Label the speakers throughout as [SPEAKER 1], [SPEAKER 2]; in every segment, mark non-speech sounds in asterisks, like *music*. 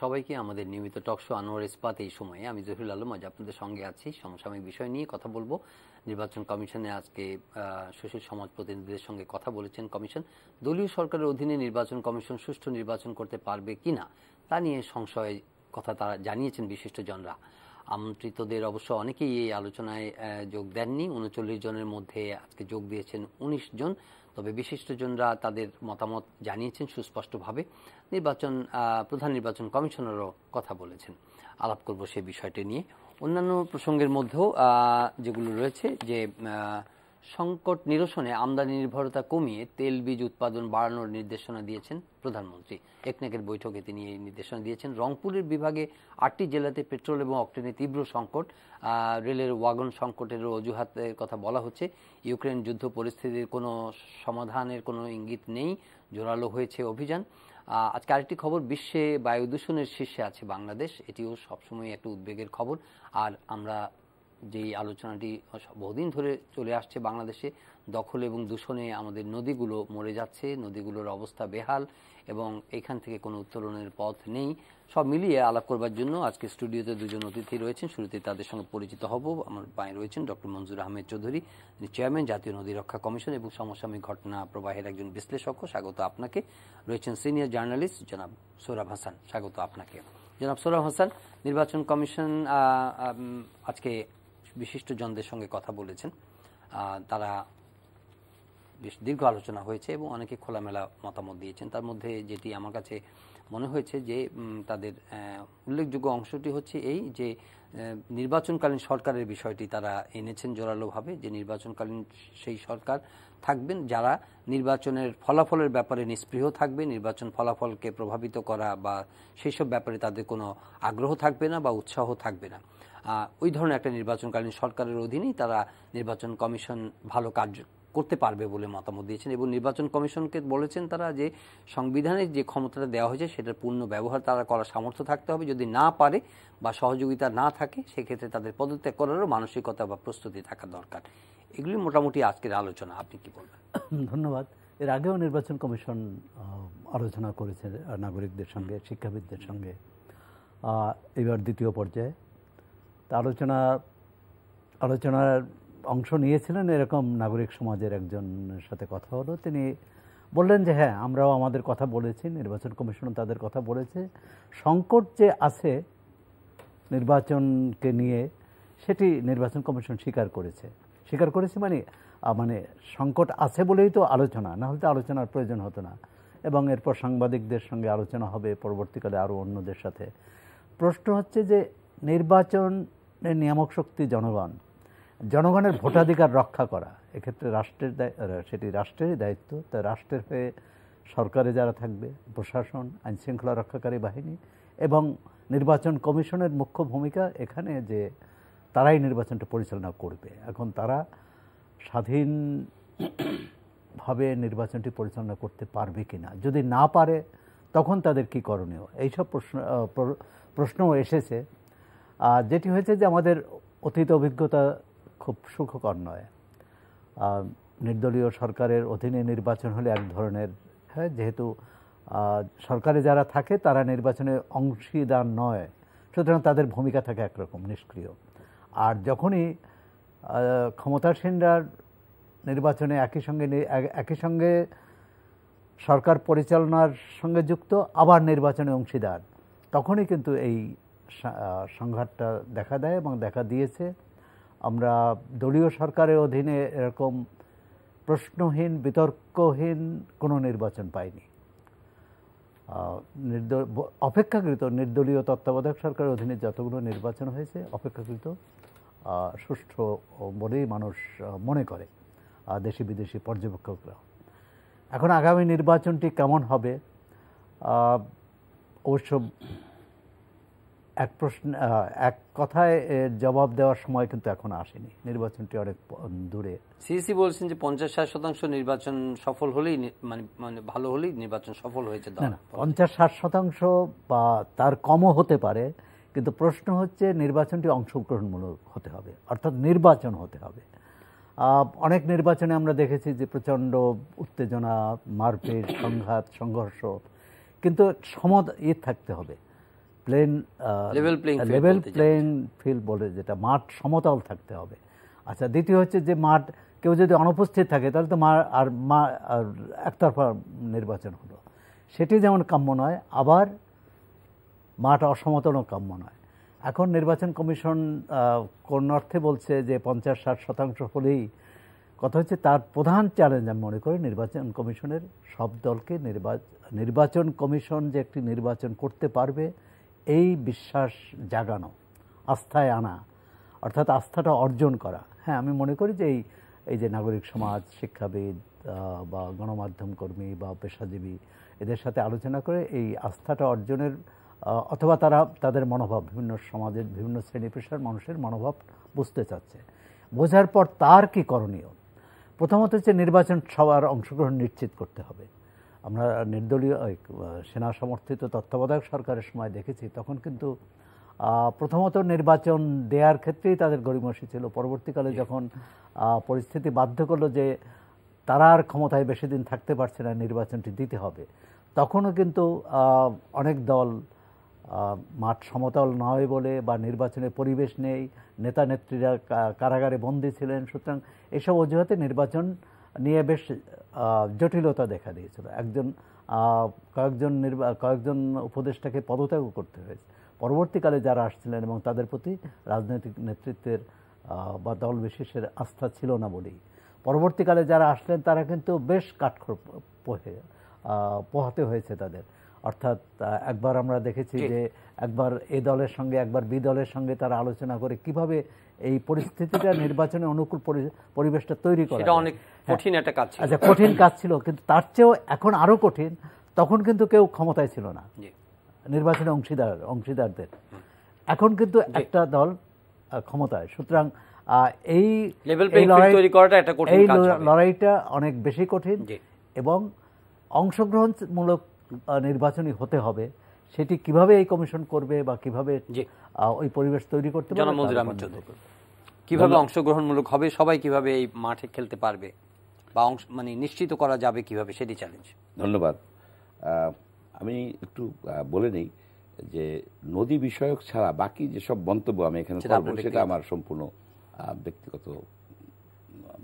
[SPEAKER 1] সবাইকে আমাদের নিয়মিত টকশো আনোয়ার ইস্পাত এই সময়ে আমি জহিরুল আলম আজ আপনাদের সঙ্গে আছি সমসাময়িক বিষয় নিয়ে কথা বলবো নির্বাচন কমিশনে আজকে সুশীল সমাজ প্রতিনিধিদের সঙ্গে কথা বলেছেন কমিশন দলীয় সরকারের অধীনে নির্বাচন কমিশন সুষ্ঠু নির্বাচন করতে পারবে কি না তা নিয়ে সংশয় কথা তারা জানিয়েছেন বিশিষ্ট জনরা আমন্ত্রিতদের অবশ্য অনেকেই এই আলোচনায় যোগ দেননি উনচল্লিশ জনের মধ্যে আজকে যোগ দিয়েছেন ১৯ জন তবে বিশিষ্টজনরা তাদের মতামত জানিয়েছেন সুস্পষ্টভাবে নির্বাচন প্রধান নির্বাচন কমিশনারও কথা বলেছেন আলাপ করব সেই বিষয়টি নিয়ে অন্যান্য প্রসঙ্গের মধ্যেও যেগুলো রয়েছে যে সংকট নিরসনে আমদানি নির্ভরতা কমিয়ে তেল বীজ উৎপাদন বাড়ানোর নির্দেশনা দিয়েছেন প্রধানমন্ত্রী একনেকের বৈঠকে তিনি এই নির্দেশনা দিয়েছেন রংপুরের বিভাগে আটটি জেলাতে পেট্রোল এবং অক্টেনে তীব্র সংকট রেলের ওয়াগন সংকটেরও অজুহাতের কথা বলা হচ্ছে ইউক্রেন যুদ্ধ পরিস্থিতির কোনো সমাধানের কোনো ইঙ্গিত নেই জোরালো হয়েছে অভিযান আজকে আরেকটি খবর বিশ্বে বায়ু দূষণের শীর্ষে আছে বাংলাদেশ এটিও সবসময় একটা উদ্বেগের খবর আর আমরা যেই আলোচনাটি বহুদিন ধরে চলে আসছে বাংলাদেশে দখল এবং দূষণে আমাদের নদীগুলো মরে যাচ্ছে নদীগুলোর অবস্থা বেহাল এবং এখান থেকে কোনো উত্তোলনের পথ নেই সব মিলিয়ে আলাপ করবার জন্য আজকে স্টুডিওতে দুজন অতিথি রয়েছেন শুরুতে তাদের সঙ্গে পরিচিত হব আমার পায়ে রয়েছেন ডক্টর মঞ্জুর আহমেদ চৌধুরী চেয়ারম্যান জাতীয় নদী রক্ষা কমিশন এবং সমসাময়িক ঘটনা প্রবাহের একজন বিশ্লেষক স্বাগত আপনাকে রয়েছেন সিনিয়র জার্নালিস্ট জনাব সৌরভ হাসান স্বাগত আপনাকে জনাব সোরাব হাসান নির্বাচন কমিশন আজকে বিশিষ্ট জনদের সঙ্গে কথা বলেছেন তারা বেশ দীর্ঘ আলোচনা হয়েছে এবং অনেকে খোলামেলা মতামত দিয়েছেন তার মধ্যে যেটি আমার কাছে মনে হয়েছে যে তাদের উল্লেখযোগ্য অংশটি হচ্ছে এই যে নির্বাচনকালীন সরকারের বিষয়টি তারা এনেছেন জোরালোভাবে যে নির্বাচনকালীন সেই সরকার থাকবেন যারা নির্বাচনের ফলাফলের ব্যাপারে নিস্পৃহ থাকবে নির্বাচন ফলাফলকে প্রভাবিত করা বা সেই সব ব্যাপারে তাদের কোনো আগ্রহ থাকবে না বা উৎসাহ থাকবে না ওই ধরনের একটা নির্বাচনকালীন সরকারের অধীনেই তারা নির্বাচন কমিশন ভালো কার্য করতে পারবে বলে মতামত দিয়েছেন এবং নির্বাচন কমিশনকে বলেছেন তারা যে সংবিধানের যে ক্ষমতাটা দেওয়া হয়েছে সেটার পূর্ণ ব্যবহার তারা করার সামর্থ্য থাকতে হবে যদি না পারে বা সহযোগিতা না থাকে সেক্ষেত্রে তাদের পদত্যাগ করারও মানসিকতা বা প্রস্তুতি থাকা দরকার এগুলি মোটামুটি আজকের আলোচনা আপনি কি বলবেন
[SPEAKER 2] *coughs* ধন্যবাদ এর আগেও নির্বাচন কমিশন আলোচনা করেছে নাগরিকদের সঙ্গে শিক্ষাবিদদের সঙ্গে এবার দ্বিতীয় পর্যায়ে আলোচনা আলোচনার অংশ নিয়েছিলেন এরকম নাগরিক সমাজের একজনের সাথে কথা হলো তিনি বললেন যে হ্যাঁ আমরাও আমাদের কথা বলেছি নির্বাচন কমিশনও তাদের কথা বলেছে সংকট যে আছে নির্বাচনকে নিয়ে সেটি নির্বাচন কমিশন স্বীকার করেছে স্বীকার করেছে মানে মানে সংকট আছে বলেই তো আলোচনা না হলে তো আলোচনার প্রয়োজন হতো না এবং এরপর সাংবাদিকদের সঙ্গে আলোচনা হবে পরবর্তীকালে আরও অন্যদের সাথে প্রশ্ন হচ্ছে যে নির্বাচন নিয়ামক শক্তি জনগণ জনগণের ভোটাধিকার রক্ষা করা এক্ষেত্রে রাষ্ট্রের সেটি রাষ্ট্রেরই দায়িত্ব তা রাষ্ট্রের হয়ে সরকারে যারা থাকবে প্রশাসন আইনশৃঙ্খলা রক্ষাকারী বাহিনী এবং নির্বাচন কমিশনের মুখ্য ভূমিকা এখানে যে তারাই নির্বাচনটা পরিচালনা করবে এখন তারা স্বাধীনভাবে নির্বাচনটি পরিচালনা করতে পারবে কি না যদি না পারে তখন তাদের কি করণীয় এইসব প্রশ্ন প্রশ্নও এসেছে যেটি হয়েছে যে আমাদের অতীত অভিজ্ঞতা খুব সুখকর নয় নির্দলীয় সরকারের অধীনে নির্বাচন হলে এক ধরনের হ্যাঁ যেহেতু সরকারে যারা থাকে তারা নির্বাচনে অংশীদার নয় সুতরাং তাদের ভূমিকা থাকে একরকম নিষ্ক্রিয় আর যখনই ক্ষমতাসীনরা নির্বাচনে একই সঙ্গে একই সঙ্গে সরকার পরিচালনার সঙ্গে যুক্ত আবার নির্বাচনে অংশীদার তখনই কিন্তু এই সংঘাতটা দেখা দেয় এবং দেখা দিয়েছে আমরা দলীয় সরকারের অধীনে এরকম প্রশ্নহীন বিতর্কহীন কোনো নির্বাচন পাইনি নির্দল অপেক্ষাকৃত নির্দলীয় তত্ত্বাবধায়ক সরকারের অধীনে যতগুলো নির্বাচন হয়েছে অপেক্ষাকৃত সুষ্ঠু বলেই মানুষ মনে করে দেশি বিদেশি পর্যবেক্ষকরা এখন আগামী নির্বাচনটি কেমন হবে অবশ্য এক প্রশ্ন এক কথায় জবাব দেওয়ার সময় কিন্তু এখন আসেনি নির্বাচনটি অনেক দূরে
[SPEAKER 1] সিসি বলছেন যে পঞ্চাশ ষাট শতাংশ নির্বাচন সফল হলেই মানে মানে ভালো হলেই নির্বাচন সফল হয়েছে
[SPEAKER 2] পঞ্চাশ ষাট শতাংশ বা তার কমও হতে পারে কিন্তু প্রশ্ন হচ্ছে নির্বাচনটি অংশগ্রহণমূলক হতে হবে অর্থাৎ নির্বাচন হতে হবে অনেক নির্বাচনে আমরা দেখেছি যে প্রচণ্ড উত্তেজনা মারপিট সংঘাত সংঘর্ষ কিন্তু সমদ ইয়ে থাকতে হবে plain level playing level playing field বলে যেটা মাঠ সমতল থাকতে হবে আচ্ছা দ্বিতীয় হচ্ছে যে মাঠ কেউ যদি অনুপস্থিত থাকে তাহলে তো মা আর মা আর একতরফা নির্বাচন হলো সেটি যেমন কাম্য নয় আবার মাঠ অসমতলও কাম্য নয় এখন নির্বাচন কমিশন কোন অর্থে বলছে যে পঞ্চাশ ষাট শতাংশ হলেই কথা হচ্ছে তার প্রধান চ্যালেঞ্জ আমি মনে করি নির্বাচন কমিশনের সব দলকে নির্বাচন কমিশন যে একটি নির্বাচন করতে পারবে এই বিশ্বাস জাগানো আস্থায় আনা অর্থাৎ আস্থাটা অর্জন করা হ্যাঁ আমি মনে করি যে এই এই যে নাগরিক সমাজ শিক্ষাবিদ বা গণমাধ্যম কর্মী বা পেশাজীবী এদের সাথে আলোচনা করে এই আস্থাটা অর্জনের অথবা তারা তাদের মনোভাব বিভিন্ন সমাজের বিভিন্ন শ্রেণী পেশার মানুষের মনোভাব বুঝতে চাচ্ছে বোঝার পর তার কি করণীয় প্রথমত হচ্ছে নির্বাচন সবার অংশগ্রহণ নিশ্চিত করতে হবে আমরা নির্দলীয় সেনা সমর্থিত তত্ত্বাবধায়ক সরকারের সময় দেখেছি তখন কিন্তু প্রথমত নির্বাচন দেওয়ার ক্ষেত্রেই তাদের গরিমসি ছিল পরবর্তীকালে যখন পরিস্থিতি বাধ্য করলো যে তারা আর ক্ষমতায় বেশি দিন থাকতে পারছে না নির্বাচনটি দিতে হবে তখনও কিন্তু অনেক দল মাঠ সমতল নয় বলে বা নির্বাচনের পরিবেশ নেই নেতা নেত্রীরা কারাগারে বন্দী ছিলেন সুতরাং এসব অজুহাতে নির্বাচন নিয়ে বেশ জটিলতা দেখা দিয়েছিল একজন কয়েকজন নির্বা কয়েকজন উপদেষ্টাকে পদত্যাগও করতে হয়েছে পরবর্তীকালে যারা আসছিলেন এবং তাদের প্রতি রাজনৈতিক নেতৃত্বের বা দল বিশেষের আস্থা ছিল না বলেই পরবর্তীকালে যারা আসলেন তারা কিন্তু বেশ কাঠখড় পোহে পোহাতে হয়েছে তাদের অর্থাৎ একবার আমরা দেখেছি যে একবার এ দলের সঙ্গে একবার বি দলের সঙ্গে তারা আলোচনা করে কিভাবে এই পরিস্থিতিটা নির্বাচনে অনুকূল পরিবেশটা তৈরি করা অনেক হ্যাঁ। কঠিন একটা কাজ আচ্ছা কঠিন কাজ ছিল কিন্তু তার চেয়েও এখন আরও কঠিন তখন কিন্তু কেউ ক্ষমতায় ছিল না নির্বাচনে অংশীদার অংশীদারদের এখন কিন্তু একটা দল ক্ষমতায় সুতরাং এই এই লড়াইটা অনেক বেশি কঠিন এবং অংশগ্রহণমূলক নির্বাচনই হতে হবে সেটি কিভাবে এই কমিশন করবে বা কিভাবে ওই পরিবেশ তৈরি করতে পারবে কিভাবে
[SPEAKER 1] অংশগ্রহণমূলক হবে সবাই কিভাবে এই মাঠে খেলতে পারবে বা অংশ মানে নিশ্চিত করা যাবে কিভাবে সেটি চ্যালেঞ্জ
[SPEAKER 3] ধন্যবাদ আমি একটু বলে নেই যে নদী বিষয়ক ছাড়া বাকি যেসব মন্তব্য আমি এখানে করবো সেটা আমার সম্পূর্ণ ব্যক্তিগত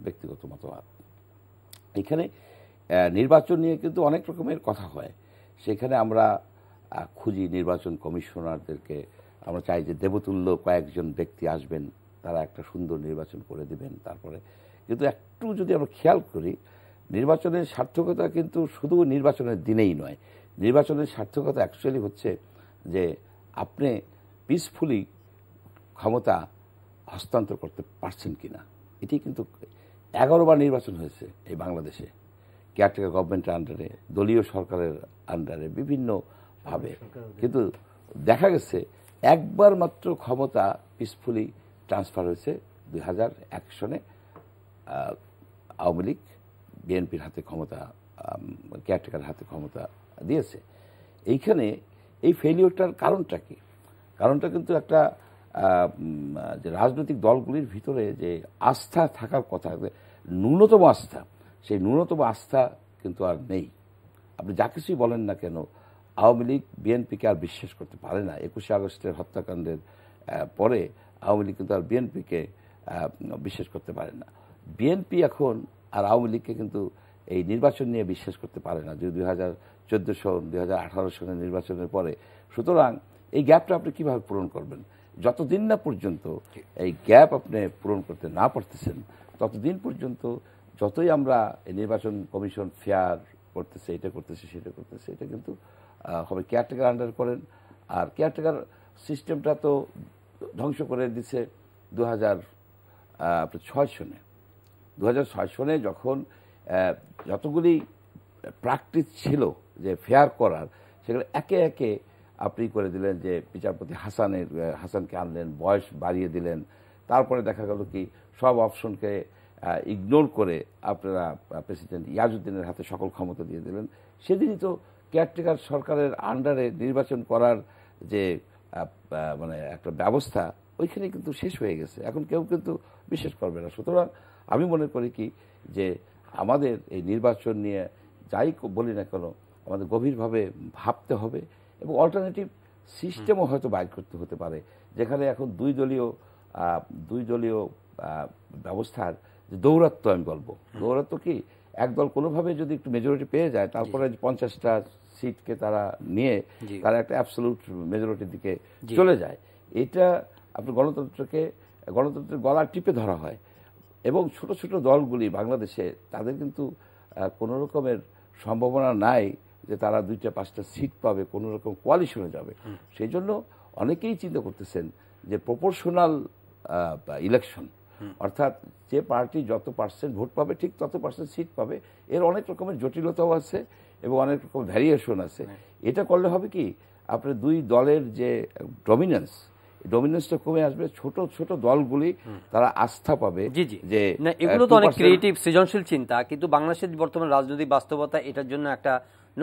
[SPEAKER 3] ব্যক্তিগত মতামত এখানে নির্বাচন নিয়ে কিন্তু অনেক রকমের কথা হয় সেখানে আমরা খুঁজি নির্বাচন কমিশনারদেরকে আমরা চাই যে দেবতুল্য কয়েকজন ব্যক্তি আসবেন তারা একটা সুন্দর নির্বাচন করে দিবেন তারপরে কিন্তু একটু যদি আমরা খেয়াল করি নির্বাচনের সার্থকতা কিন্তু শুধু নির্বাচনের দিনেই নয় নির্বাচনের সার্থকতা অ্যাকচুয়ালি হচ্ছে যে আপনি পিসফুলি ক্ষমতা হস্তান্তর করতে পারছেন কি না এটি কিন্তু এগারোবার নির্বাচন হয়েছে এই বাংলাদেশে কেয়ারটেকার গভর্নমেন্টের আন্ডারে দলীয় সরকারের আন্ডারে বিভিন্ন ভাবে কিন্তু দেখা গেছে একবার মাত্র ক্ষমতা পিসফুলি ট্রান্সফার হয়েছে দুই হাজার এক সনে আওয়ামী লীগ বিএনপির হাতে ক্ষমতা কেয়ারটেকার হাতে ক্ষমতা দিয়েছে এইখানে এই ফেলিওরটার কারণটা কি কারণটা কিন্তু একটা যে রাজনৈতিক দলগুলির ভিতরে যে আস্থা থাকার কথা ন্যূনতম আস্থা সেই ন্যূনতম আস্থা কিন্তু আর নেই আপনি যা কিছুই বলেন না কেন আওয়ামী লীগ বিএনপিকে আর বিশ্বাস করতে পারে না একুশে আগস্টের হত্যাকাণ্ডের পরে আওয়ামী লীগ কিন্তু আর বিএনপিকে বিশ্বাস করতে পারে না বিএনপি এখন আর আওয়ামী লীগকে কিন্তু এই নির্বাচন নিয়ে বিশ্বাস করতে পারে না যে দুই হাজার চোদ্দো সন দুই হাজার আঠারো সনের নির্বাচনের পরে সুতরাং এই গ্যাপটা আপনি কীভাবে পূরণ করবেন যতদিন না পর্যন্ত এই গ্যাপ আপনি পূরণ করতে না পারতেছেন ততদিন পর্যন্ত যতই আমরা নির্বাচন কমিশন ফেয়ার করতেছে এটা করতেছে সেটা করতেছে এটা কিন্তু সবাই কেয়ারটেকার আন্ডার করেন আর কেয়ারটেকার সিস্টেমটা তো ধ্বংস করে দিছে দু হাজার ছয় সনে দু হাজার ছয় সনে যখন যতগুলি প্র্যাকটিস ছিল যে ফেয়ার করার সেগুলো একে একে আপনি করে দিলেন যে বিচারপতি হাসানের হাসানকে আনলেন বয়স বাড়িয়ে দিলেন তারপরে দেখা গেল কি সব অপশনকে ইগনোর করে আপনারা প্রেসিডেন্ট ইয়াজুদ্দিনের হাতে সকল ক্ষমতা দিয়ে দিলেন সেদিনই তো কেয়ারটেকার সরকারের আন্ডারে নির্বাচন করার যে মানে একটা ব্যবস্থা ওইখানে কিন্তু শেষ হয়ে গেছে এখন কেউ কিন্তু বিশ্বাস করবে না সুতরাং আমি মনে করি কি যে আমাদের এই নির্বাচন নিয়ে যাই বলি না কেন আমাদের গভীরভাবে ভাবতে হবে এবং অল্টারনেটিভ সিস্টেমও হয়তো বাইর করতে হতে পারে যেখানে এখন দুই দলীয় দুই দলীয় ব্যবস্থার যে দৌরাত্ম আমি বলবো দৌরাত্ম কি একদল কোনোভাবে যদি একটু মেজরিটি পেয়ে যায় তারপরে পঞ্চাশটা সিটকে তারা নিয়ে তারা একটা অ্যাবসলুট মেজরিটির দিকে চলে যায় এটা আপনার গণতন্ত্রকে গণতন্ত্রের গলা টিপে ধরা হয় এবং ছোট ছোট দলগুলি বাংলাদেশে তাদের কিন্তু কোনো রকমের সম্ভাবনা নাই যে তারা দুইটা পাঁচটা সিট পাবে কোনো রকম কোয়ালিশনে যাবে সেই জন্য অনেকেই চিন্তা করতেছেন যে প্রপোর্শনাল ইলেকশন অর্থাৎ যে পার্টি যত পার্সেন্ট ভোট পাবে ঠিক তত পার্সেন্ট সিট পাবে এর অনেক রকমের জটিলতাও আছে এবং অনেক রকম ভ্যারিয়েশন আছে হ্যাঁ। এটা করলে হবে কি আপনার দুই দলের যে ডমিনেন্স ডমিনেন্সটা কমে আসবে ছোট ছোট দলগুলি তারা আস্থা পাবে জি জি যে এগুলো তো অনেক ক্রিয়েটিভ
[SPEAKER 1] সৃজনশীল চিন্তা কিন্তু বাংলাদেশের বর্তমান রাজনৈতিক বাস্তবতা এটার জন্য একটা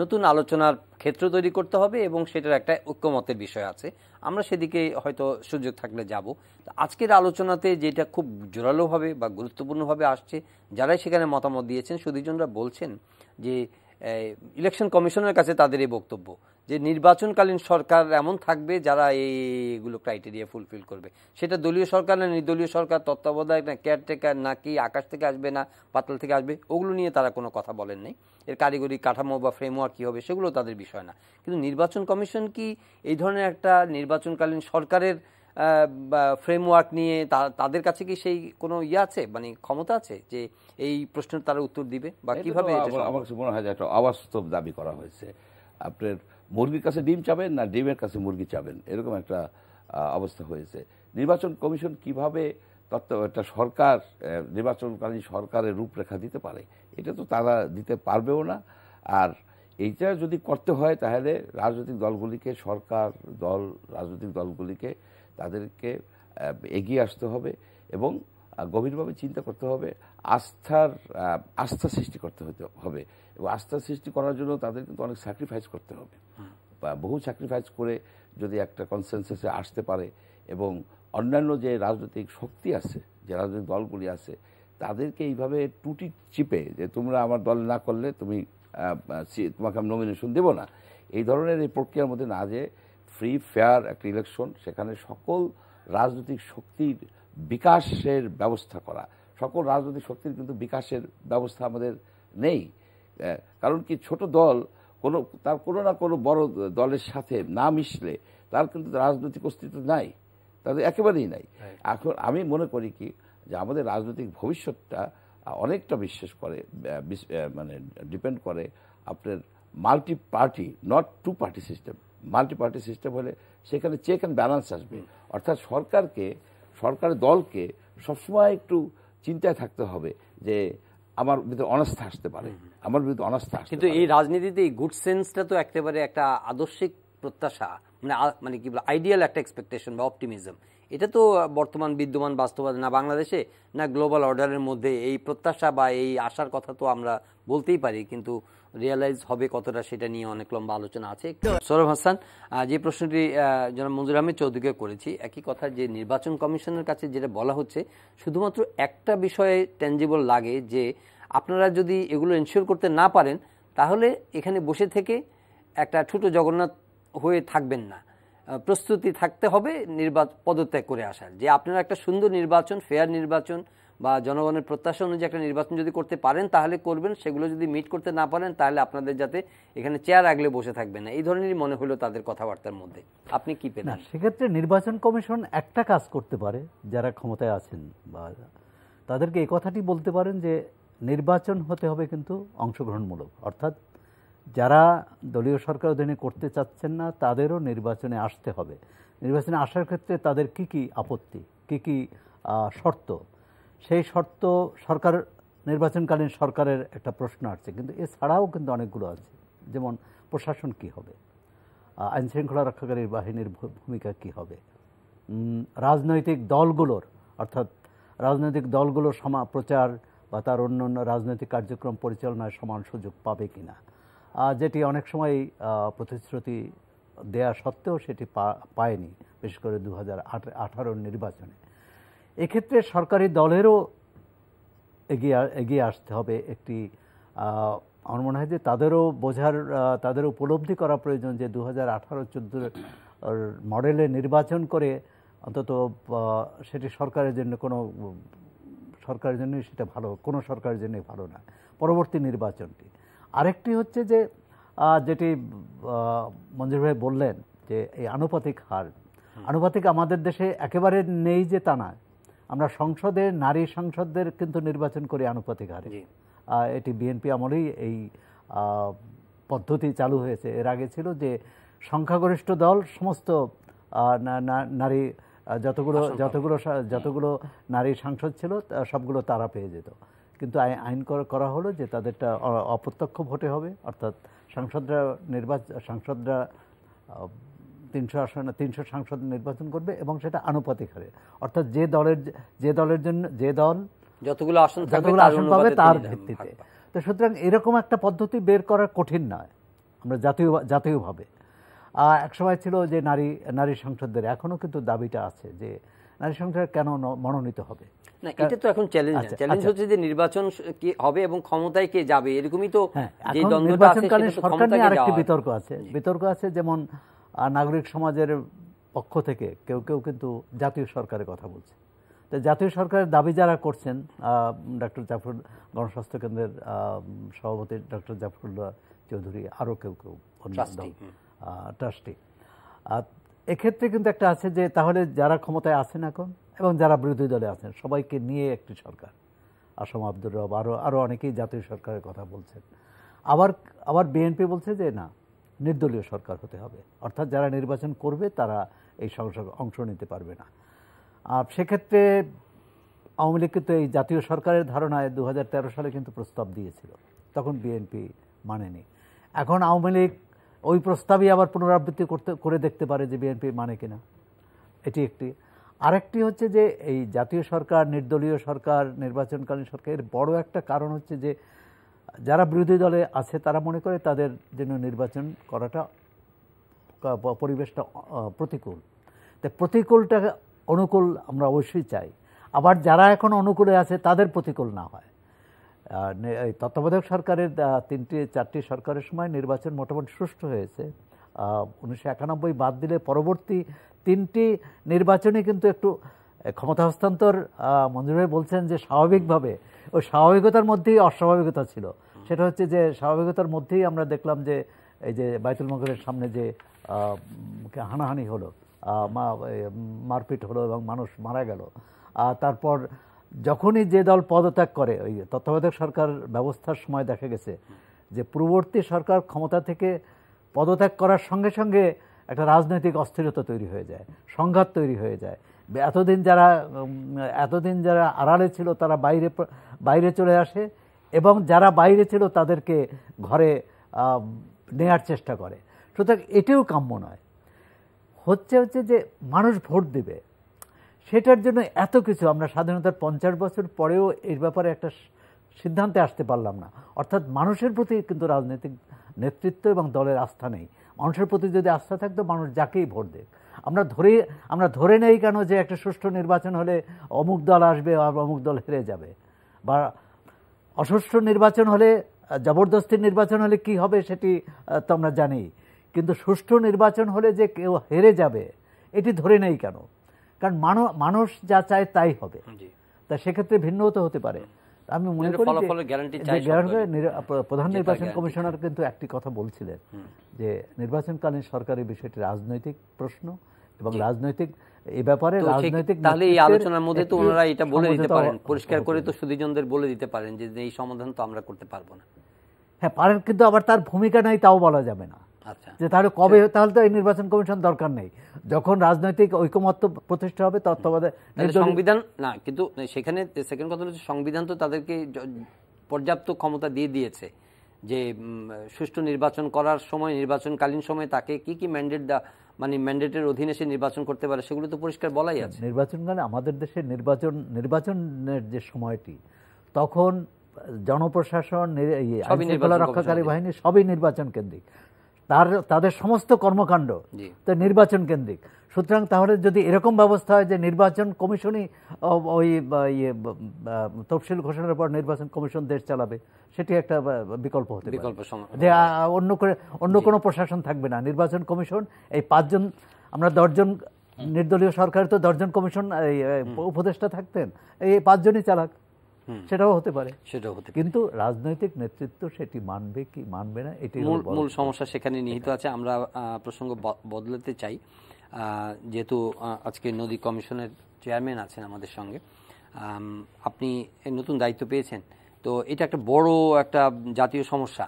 [SPEAKER 1] নতুন আলোচনার ক্ষেত্র তৈরি করতে হবে এবং সেটার একটা ঐক্যমতের বিষয় আছে আমরা সেদিকে হয়তো সুযোগ থাকলে যাব আজকের আলোচনাতে যেটা খুব জোরালোভাবে বা গুরুত্বপূর্ণভাবে আসছে যারাই সেখানে মতামত দিয়েছেন সুধীজনরা বলছেন যে ইলেকশন কমিশনের কাছে তাদের এই বক্তব্য যে নির্বাচনকালীন সরকার এমন থাকবে যারা এইগুলো ক্রাইটেরিয়া ফুলফিল করবে সেটা দলীয় সরকার না নির্দলীয় সরকার তত্ত্বাবধায়ক না কেয়ারটেকার না কি আকাশ থেকে আসবে না পাতাল থেকে আসবে ওগুলো নিয়ে তারা কোনো কথা বলেন নাই এর কারিগরি কাঠামো বা ফ্রেমওয়ার্ক কী হবে সেগুলো তাদের বিষয় না কিন্তু নির্বাচন কমিশন কি এই ধরনের একটা নির্বাচনকালীন সরকারের ফ্রেমওয়ার্ক নিয়ে তাদের কাছে কি সেই কোনো ইয়ে আছে মানে ক্ষমতা আছে যে এই প্রশ্নের তারা উত্তর দিবে বা কীভাবে আমার
[SPEAKER 3] কাছে মনে হয় যে একটা অবাস্তব দাবি করা হয়েছে আপনার মুরগির কাছে ডিম চাবেন না ডিমের কাছে মুরগি চাবেন এরকম একটা অবস্থা হয়েছে নির্বাচন কমিশন কিভাবে তত্ত্ব একটা সরকার নির্বাচনকালীন সরকারের রূপরেখা দিতে পারে এটা তো তারা দিতে পারবেও না আর এইটা যদি করতে হয় তাহলে রাজনৈতিক দলগুলিকে সরকার দল রাজনৈতিক দলগুলিকে তাদেরকে এগিয়ে আসতে হবে এবং গভীরভাবে চিন্তা করতে হবে আস্থার আস্থা সৃষ্টি করতে হতে হবে এবং আস্থা সৃষ্টি করার জন্য তাদের কিন্তু অনেক স্যাক্রিফাইস করতে হবে বা বহু স্যাক্রিফাইস করে যদি একটা কনসেন্সাসে আসতে পারে এবং অন্যান্য যে রাজনৈতিক শক্তি আছে যে রাজনৈতিক দলগুলি আছে তাদেরকে এইভাবে টুটি চিপে যে তোমরা আমার দল না করলে তুমি তোমাকে আমি নমিনেশন দেবো না এই ধরনের এই প্রক্রিয়ার মধ্যে না যে ফ্রি ফেয়ার একটা ইলেকশন সেখানে সকল রাজনৈতিক শক্তির বিকাশের ব্যবস্থা করা সকল রাজনৈতিক শক্তির কিন্তু বিকাশের ব্যবস্থা আমাদের নেই কারণ কি ছোট দল কোনো তার কোনো না কোনো বড় দলের সাথে না মিশলে তার কিন্তু রাজনৈতিক অস্তিত্ব নাই তাদের একেবারেই নাই এখন আমি মনে করি কি যে আমাদের রাজনৈতিক ভবিষ্যৎটা অনেকটা বিশ্বাস করে মানে ডিপেন্ড করে আপনার multi party not two party system multi party system হলে সেখানে চেক অ্যান্ড ব্যালেন্স আসবে অর্থাৎ সরকারকে সরকারের দলকে সবসময় একটু চিন্তায় থাকতে হবে যে আমার ভিতরে অনাস্থা আসতে পারে আমার ভিতরে অনাস্থা কিন্তু এই রাজনীতিতে এই গুড
[SPEAKER 1] সেন্সটা তো একেবারে একটা আদর্শিক প্রত্যাশা মানে মানে কি বলে আইডিয়াল একটা এক্সপেকটেশন বা অপটিমিজম এটা তো বর্তমান বিদ্যমান বাস্তবতা না বাংলাদেশে না গ্লোবাল অর্ডারের মধ্যে এই প্রত্যাশা বা এই আশার কথা তো আমরা বলতেই পারি কিন্তু রিয়ালাইজ হবে কতটা সেটা নিয়ে অনেক লম্বা আলোচনা আছে সৌরভ হাসান যে প্রশ্নটি জনাব মঞ্জুর আহমেদ চৌধুরীকে করেছি একই কথা যে নির্বাচন কমিশনের কাছে যেটা বলা হচ্ছে শুধুমাত্র একটা বিষয়ে ট্যাঞ্জিবল লাগে যে আপনারা যদি এগুলো এনশিওর করতে না পারেন তাহলে এখানে বসে থেকে একটা ছোট জগন্নাথ হয়ে থাকবেন না প্রস্তুতি থাকতে হবে নির্বাচন পদত্যাগ করে আসার যে আপনারা একটা সুন্দর নির্বাচন ফেয়ার নির্বাচন বা জনগণের প্রত্যাশা অনুযায়ী একটা নির্বাচন যদি করতে পারেন তাহলে করবেন সেগুলো যদি মিট করতে না পারেন তাহলে আপনাদের যাতে এখানে চেয়ার আগলে বসে থাকবেন না এই ধরনেরই মনে হলো তাদের কথাবার্তার মধ্যে আপনি কি পেলেন
[SPEAKER 2] সেক্ষেত্রে নির্বাচন কমিশন একটা কাজ করতে পারে যারা ক্ষমতায় আছেন বা তাদেরকে এই কথাটি বলতে পারেন যে নির্বাচন হতে হবে কিন্তু অংশগ্রহণমূলক অর্থাৎ যারা দলীয় সরকার অধীনে করতে চাচ্ছেন না তাদেরও নির্বাচনে আসতে হবে নির্বাচনে আসার ক্ষেত্রে তাদের কি কি আপত্তি কি কি শর্ত সেই শর্ত সরকার নির্বাচনকালীন সরকারের একটা প্রশ্ন আসছে কিন্তু এছাড়াও কিন্তু অনেকগুলো আছে যেমন প্রশাসন কি হবে আইন শৃঙ্খলা রক্ষাকারী বাহিনীর ভূমিকা কি হবে রাজনৈতিক দলগুলোর অর্থাৎ রাজনৈতিক দলগুলোর সমা প্রচার বা তার অন্য অন্য রাজনৈতিক কার্যক্রম পরিচালনায় সমান সুযোগ পাবে কি না যেটি অনেক সময় প্রতিশ্রুতি দেয়া সত্ত্বেও সেটি পায়নি বিশেষ করে দু হাজার নির্বাচনে এক্ষেত্রে সরকারি দলেরও এগিয়ে এগিয়ে আসতে হবে একটি আমার মনে হয় যে তাদেরও বোঝার তাদের উপলব্ধি করা প্রয়োজন যে দু হাজার আঠারো চোদ্দোর মডেলে নির্বাচন করে অন্তত সেটি সরকারের জন্য কোনো সরকারের জন্যই সেটা ভালো কোনো সরকারের জন্যই ভালো না পরবর্তী নির্বাচনটি আরেকটি হচ্ছে যে যেটি মঞ্জুর ভাই বললেন যে এই আনুপাতিক হার আনুপাতিক আমাদের দেশে একেবারে নেই যে তা না আমরা সংসদে নারী সংসদদের কিন্তু নির্বাচন করি আনুপাতিক হারে এটি বিএনপি আমলেই এই পদ্ধতি চালু হয়েছে এর আগে ছিল যে সংখ্যাগরিষ্ঠ দল সমস্ত নারী যতগুলো যতগুলো যতগুলো নারী সাংসদ ছিল সবগুলো তারা পেয়ে যেত কিন্তু আইন করা হলো যে তাদেরটা অপ্রত্যক্ষ ভোটে হবে অর্থাৎ সাংসদরা নির্বাচন সাংসদরা তিনশো আসনে তিনশো সাংসদ নির্বাচন করবে এবং সেটা আনুপাতিক হারে অর্থাৎ যে দলের যে দলের জন্য যে দল যতগুলো আসন যতগুলো আসন পাবে তার ভিত্তিতে তো সুতরাং এরকম একটা পদ্ধতি বের করা কঠিন নয় আমরা জাতীয় জাতীয়ভাবে সময় ছিল যে নারী নারী সংসদদের এখনও কিন্তু দাবিটা আছে যে নারী সংসদ কেন মনোনীত হবে না এটা তো এখন চ্যালেঞ্জ চ্যালেঞ্জ হচ্ছে
[SPEAKER 1] যে নির্বাচন কে হবে এবং ক্ষমতায় কে যাবে এরকমই তো হ্যাঁ, যে দ্বন্দ্বটা আছে সরকার নিয়ে আরেকটি
[SPEAKER 2] বিতর্ক আছে বিতর্ক আছে যেমন আর নাগরিক সমাজের পক্ষ থেকে কেউ কেউ কিন্তু জাতীয় সরকারের কথা বলছে তো জাতীয় সরকারের দাবি যারা করছেন ডক্টর জাফর গণস্বাস্থ্য কেন্দ্রের সভাপতি ডক্টর জাফরুল্লাহ চৌধুরী আরও কেউ কেউ ট্রাস্টি এক্ষেত্রে কিন্তু একটা আছে যে তাহলে যারা ক্ষমতায় আছেন এখন এবং যারা বিরোধী দলে আছেন সবাইকে নিয়ে একটি সরকার আসম আব্দুর রব আরও আরও অনেকেই জাতীয় সরকারের কথা বলছেন আবার আবার বিএনপি বলছে যে না নির্দলীয় সরকার হতে হবে অর্থাৎ যারা নির্বাচন করবে তারা এই সংসদ অংশ নিতে পারবে না আর সেক্ষেত্রে আওয়ামী লীগ কিন্তু এই জাতীয় সরকারের ধারণায় দু সালে কিন্তু প্রস্তাব দিয়েছিল তখন বিএনপি মানেনি এখন আওয়ামী লীগ ওই প্রস্তাবই আবার পুনরাবৃত্তি করতে করে দেখতে পারে যে বিএনপি মানে কিনা এটি একটি আরেকটি হচ্ছে যে এই জাতীয় সরকার নির্দলীয় সরকার নির্বাচনকালীন সরকার এর বড় একটা কারণ হচ্ছে যে যারা বিরোধী দলে আছে তারা মনে করে তাদের জন্য নির্বাচন করাটা পরিবেশটা প্রতিকূল তো প্রতিকূলটা অনুকূল আমরা অবশ্যই চাই আবার যারা এখন অনুকূলে আছে তাদের প্রতিকূল না হয় এই তত্ত্বাবধায়ক সরকারের তিনটি চারটি সরকারের সময় নির্বাচন মোটামুটি সুষ্ঠু হয়েছে উনিশশো একানব্বই বাদ দিলে পরবর্তী তিনটি নির্বাচনে কিন্তু একটু ক্ষমতা হস্তান্তর মঞ্জুর ভাই বলছেন যে স্বাভাবিকভাবে ও স্বাভাবিকতার মধ্যেই অস্বাভাবিকতা ছিল সেটা হচ্ছে যে স্বাভাবিকতার মধ্যেই আমরা দেখলাম যে এই যে বাইতুল মগরের সামনে যে হানাহানি হলো মা মারপিট হলো এবং মানুষ মারা গেল তারপর যখনই যে দল পদত্যাগ করে ওই তত্ত্বাবধায়ক সরকার ব্যবস্থার সময় দেখা গেছে যে পূর্ববর্তী সরকার ক্ষমতা থেকে পদত্যাগ করার সঙ্গে সঙ্গে একটা রাজনৈতিক অস্থিরতা তৈরি হয়ে যায় সংঘাত তৈরি হয়ে যায় এতদিন যারা এতদিন যারা আড়ালে ছিল তারা বাইরে বাইরে চলে আসে এবং যারা বাইরে ছিল তাদেরকে ঘরে নেয়ার চেষ্টা করে সুতরাং এটিও কাম্য নয় হচ্ছে হচ্ছে যে মানুষ ভোট দেবে সেটার জন্য এত কিছু আমরা স্বাধীনতার পঞ্চাশ বছর পরেও এর ব্যাপারে একটা সিদ্ধান্তে আসতে পারলাম না অর্থাৎ মানুষের প্রতি কিন্তু রাজনৈতিক নেতৃত্ব এবং দলের আস্থা নেই মানুষের প্রতি যদি আস্থা থাকতো মানুষ যাকেই ভোট দেয় আমরা ধরে আমরা ধরে নেই কেন যে একটা সুষ্ঠু নির্বাচন হলে অমুক দল আসবে আর অমুক দল হেরে যাবে বা অসুষ্ঠু নির্বাচন হলে জবরদস্তির নির্বাচন হলে কি হবে সেটি তো আমরা জানি কিন্তু সুষ্ঠু নির্বাচন হলে যে কেউ হেরে যাবে এটি ধরে নেই কেন কারণ মানুষ যা চায় তাই হবে তা সেক্ষেত্রে ভিন্নও তো হতে পারে আমি মনে করি প্রধান নির্বাচন কমিশনার কিন্তু একটি কথা বলছিলেন যে নির্বাচনকালীন সরকারের বিষয়টি রাজনৈতিক প্রশ্ন এবং রাজনৈতিক এ ব্যাপারে রাজনৈতিক তাহলে এই আলোচনার মধ্যে তো ওনারা এটা বলে দিতে পারেন
[SPEAKER 1] পরিষ্কার করে তো সুদীজনদের বলে দিতে পারেন যে এই সমাধান তো আমরা করতে পারবো না
[SPEAKER 2] হ্যাঁ পারেন কিন্তু আবার তার ভূমিকা নাই তাও বলা যাবে না আচ্ছা। যে তাহলে কবে তাহলে তো এই নির্বাচন কমিশন দরকার নেই যখন রাজনৈতিক ঐকমত্য প্রতিষ্ঠা হবে তত্ত্বাবধায় সংবিধান
[SPEAKER 1] না কিন্তু সেখানে সেকেন্ড কথা হচ্ছে সংবিধান তো তাদেরকে পর্যাপ্ত ক্ষমতা দিয়ে দিয়েছে যে সুষ্ঠু নির্বাচন করার সময় নির্বাচনকালীন সময় তাকে কি কি ম্যান্ডেট দা মানে ম্যান্ডেটের অধীনে সে নির্বাচন করতে পারে সেগুলো তো পরিষ্কার বলাই আছে
[SPEAKER 2] নির্বাচনকালে আমাদের দেশে নির্বাচন নির্বাচনের যে সময়টি তখন জনপ্রশাসন রক্ষাকারী বাহিনী সবই নির্বাচন কেন্দ্রিক তার তাদের সমস্ত কর্মকাণ্ড তো নির্বাচন কেন্দ্রিক সুতরাং তাহলে যদি এরকম ব্যবস্থা হয় যে নির্বাচন কমিশনই ওই ইয়ে তফসিল ঘোষণার পর নির্বাচন কমিশন দেশ চালাবে সেটি একটা বিকল্প হতে বিকল্প যে অন্য করে অন্য কোনো প্রশাসন থাকবে না নির্বাচন কমিশন এই পাঁচজন আমরা দশজন নির্দলীয় সরকার তো দশজন কমিশন উপদেষ্টা থাকতেন এই পাঁচজনই চালাক সেটাও হতে পারে সেটাও হতে কিন্তু রাজনৈতিক নেতৃত্ব সেটি মানবে কি মানবে না এটি মূল
[SPEAKER 1] সমস্যা সেখানে নিহিত আছে আমরা প্রসঙ্গ বদলাতে চাই যেহেতু আজকে নদী কমিশনের চেয়ারম্যান আছেন আমাদের সঙ্গে আপনি নতুন দায়িত্ব পেয়েছেন তো এটা একটা বড় একটা জাতীয় সমস্যা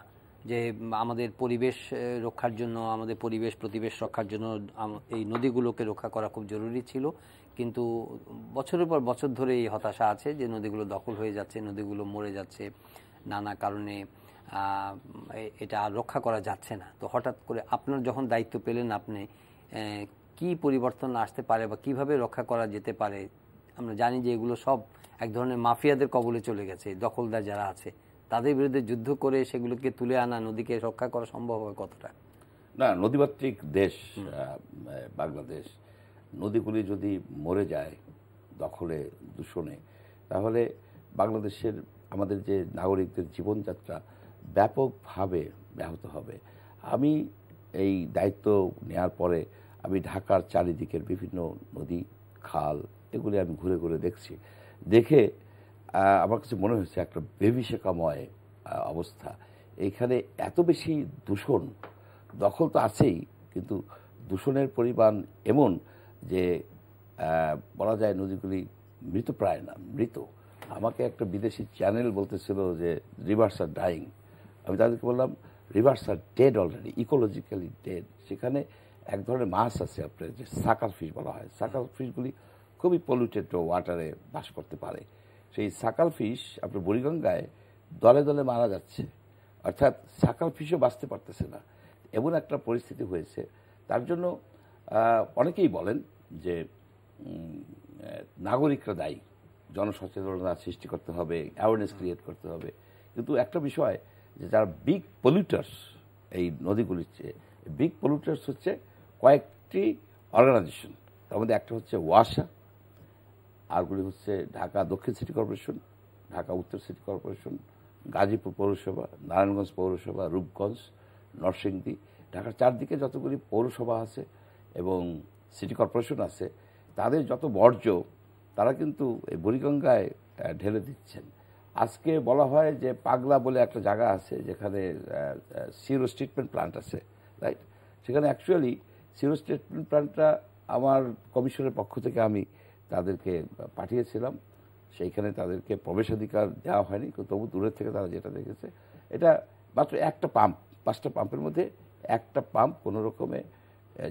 [SPEAKER 1] যে আমাদের পরিবেশ রক্ষার জন্য আমাদের পরিবেশ প্রতিবেশ রক্ষার জন্য এই নদীগুলোকে রক্ষা করা খুব জরুরি ছিল কিন্তু বছরের পর বছর ধরে এই হতাশা আছে যে নদীগুলো দখল হয়ে যাচ্ছে নদীগুলো মরে যাচ্ছে নানা কারণে এটা আর রক্ষা করা যাচ্ছে না তো হঠাৎ করে আপনার যখন দায়িত্ব পেলেন আপনি কি পরিবর্তন আসতে পারে বা কিভাবে রক্ষা করা যেতে পারে আমরা জানি যে এগুলো সব এক ধরনের মাফিয়াদের কবলে চলে গেছে দখলদার যারা আছে তাদের বিরুদ্ধে যুদ্ধ করে সেগুলোকে তুলে আনা নদীকে রক্ষা করা সম্ভব হবে কতটা
[SPEAKER 3] না নদীমাত্রিক দেশ বাংলাদেশ নদীগুলি যদি মরে যায় দখলে দূষণে তাহলে বাংলাদেশের আমাদের যে নাগরিকদের জীবনযাত্রা ব্যাপকভাবে ব্যাহত হবে আমি এই দায়িত্ব নেওয়ার পরে আমি ঢাকার চারিদিকের বিভিন্ন নদী খাল এগুলি আমি ঘুরে ঘুরে দেখছি দেখে আমার কাছে মনে হয়েছে একটা বেবিশেকাময় অবস্থা এখানে এত বেশি দূষণ দখল তো আছেই কিন্তু দূষণের পরিমাণ এমন যে বলা যায় নদীগুলি মৃতপ্রায় না মৃত আমাকে একটা বিদেশি চ্যানেল বলতেছিল যে রিভার্স আর ডাইং আমি তাদেরকে বললাম রিভার্স আর ডেড অলরেডি ইকোলজিক্যালি ডেড সেখানে এক ধরনের মাছ আছে আপনার যে সাকাল ফিশ বলা হয় সাকাল ফিশগুলি খুবই পলিউটেড ওয়াটারে বাস করতে পারে সেই সাকাল ফিশ আপনার বুড়িগঙ্গায় দলে দলে মারা যাচ্ছে অর্থাৎ সাকাল ফিশও বাঁচতে পারতেছে না এমন একটা পরিস্থিতি হয়েছে তার জন্য অনেকেই বলেন যে নাগরিকরা দায়ী জনসচেতনতা সৃষ্টি করতে হবে অ্যাওয়ারনেস ক্রিয়েট করতে হবে কিন্তু একটা বিষয় যে যারা বিগ পলিউটার্স এই নদীগুলির চেয়ে বিগ পলিউটার্স হচ্ছে কয়েকটি অর্গানাইজেশন তার মধ্যে একটা হচ্ছে ওয়াসা আরগুলি হচ্ছে ঢাকা দক্ষিণ সিটি কর্পোরেশন ঢাকা উত্তর সিটি কর্পোরেশন গাজীপুর পৌরসভা নারায়ণগঞ্জ পৌরসভা রূপগঞ্জ নরসিংদী ঢাকার চারদিকে যতগুলি পৌরসভা আছে এবং সিটি কর্পোরেশন আছে তাদের যত বর্জ্য তারা কিন্তু এই বুড়িগঙ্গায় ঢেলে দিচ্ছেন আজকে বলা হয় যে পাগলা বলে একটা জায়গা আছে যেখানে সিরো স্ট্রিটমেন্ট প্লান্ট আছে রাইট সেখানে অ্যাকচুয়ালি সিরো স্ট্রিটমেন্ট প্লান্টটা আমার কমিশনের পক্ষ থেকে আমি তাদেরকে পাঠিয়েছিলাম সেইখানে তাদেরকে প্রবেশাধিকার দেওয়া হয়নি তবু দূরের থেকে তারা যেটা দেখেছে এটা মাত্র একটা পাম্প পাঁচটা পাম্পের মধ্যে একটা পাম্প কোনো রকমে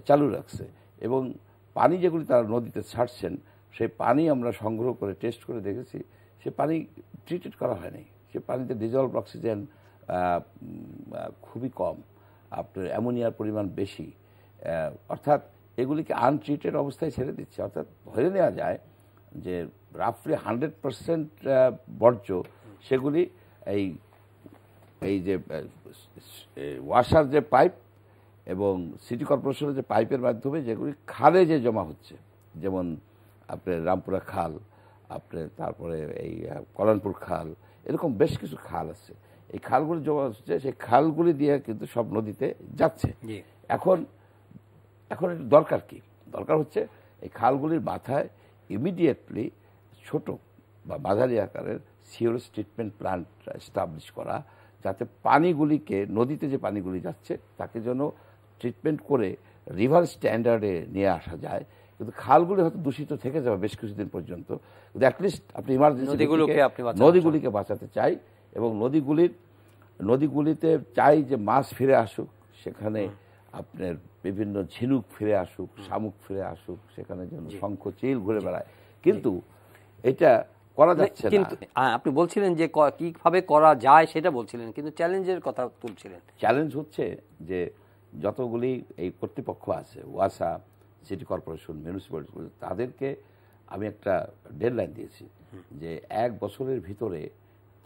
[SPEAKER 3] চালু রাখছে এবং পানি যেগুলি তারা নদীতে ছাড়ছেন সেই পানি আমরা সংগ্রহ করে টেস্ট করে দেখেছি সে পানি ট্রিটেড করা হয়নি সে পানিতে ডিজলভ অক্সিজেন খুবই কম আপনার অ্যামোনিয়ার পরিমাণ বেশি অর্থাৎ এগুলিকে আনট্রিটেড অবস্থায় ছেড়ে দিচ্ছে অর্থাৎ ধরে নেওয়া যায় যে রাফলি হান্ড্রেড পারসেন্ট বর্জ্য সেগুলি এই এই যে ওয়াশার যে পাইপ এবং সিটি কর্পোরেশনের যে পাইপের মাধ্যমে যেগুলি খালে যে জমা হচ্ছে যেমন আপনার রামপুরা খাল আপনার তারপরে এই কল্যাণপুর খাল এরকম বেশ কিছু খাল আছে এই খালগুলি জমা হচ্ছে সেই খালগুলি দিয়ে কিন্তু সব নদীতে যাচ্ছে এখন এখন দরকার কি দরকার হচ্ছে এই খালগুলির মাথায় ইমিডিয়েটলি ছোট বা মাঝারি আকারের সিওরেজ ট্রিটমেন্ট প্ল্যান্ট এস্টাবলিশ করা যাতে পানিগুলিকে নদীতে যে পানিগুলি যাচ্ছে তাকে যেন ট্রিটমেন্ট করে রিভার স্ট্যান্ডার্ডে নিয়ে আসা যায় কিন্তু খালগুলি হয়তো দূষিত থেকে যাবে বেশ কিছুদিন পর্যন্ত কিন্তু অ্যাটলিস্ট আপনি ইমার্জেন্সি নদীগুলিকে বাঁচাতে চাই এবং নদীগুলির নদীগুলিতে চাই যে মাছ ফিরে আসুক সেখানে আপনার বিভিন্ন ঝিনুক ফিরে আসুক শামুক ফিরে আসুক সেখানে যেন শঙ্খ চিল ঘুরে বেড়ায় কিন্তু এটা করা মানে যাচ্ছে কিন্তু
[SPEAKER 1] আপনি বলছিলেন যে কিভাবে করা যায় সেটা বলছিলেন কিন্তু চ্যালেঞ্জের কথা তুলছিলেন
[SPEAKER 3] চ্যালেঞ্জ হচ্ছে যে যতগুলি এই কর্তৃপক্ষ আছে ওয়াসা সিটি কর্পোরেশন মিউনিসিপ্যালিটি তাদেরকে আমি একটা ডেডলাইন দিয়েছি যে এক বছরের ভিতরে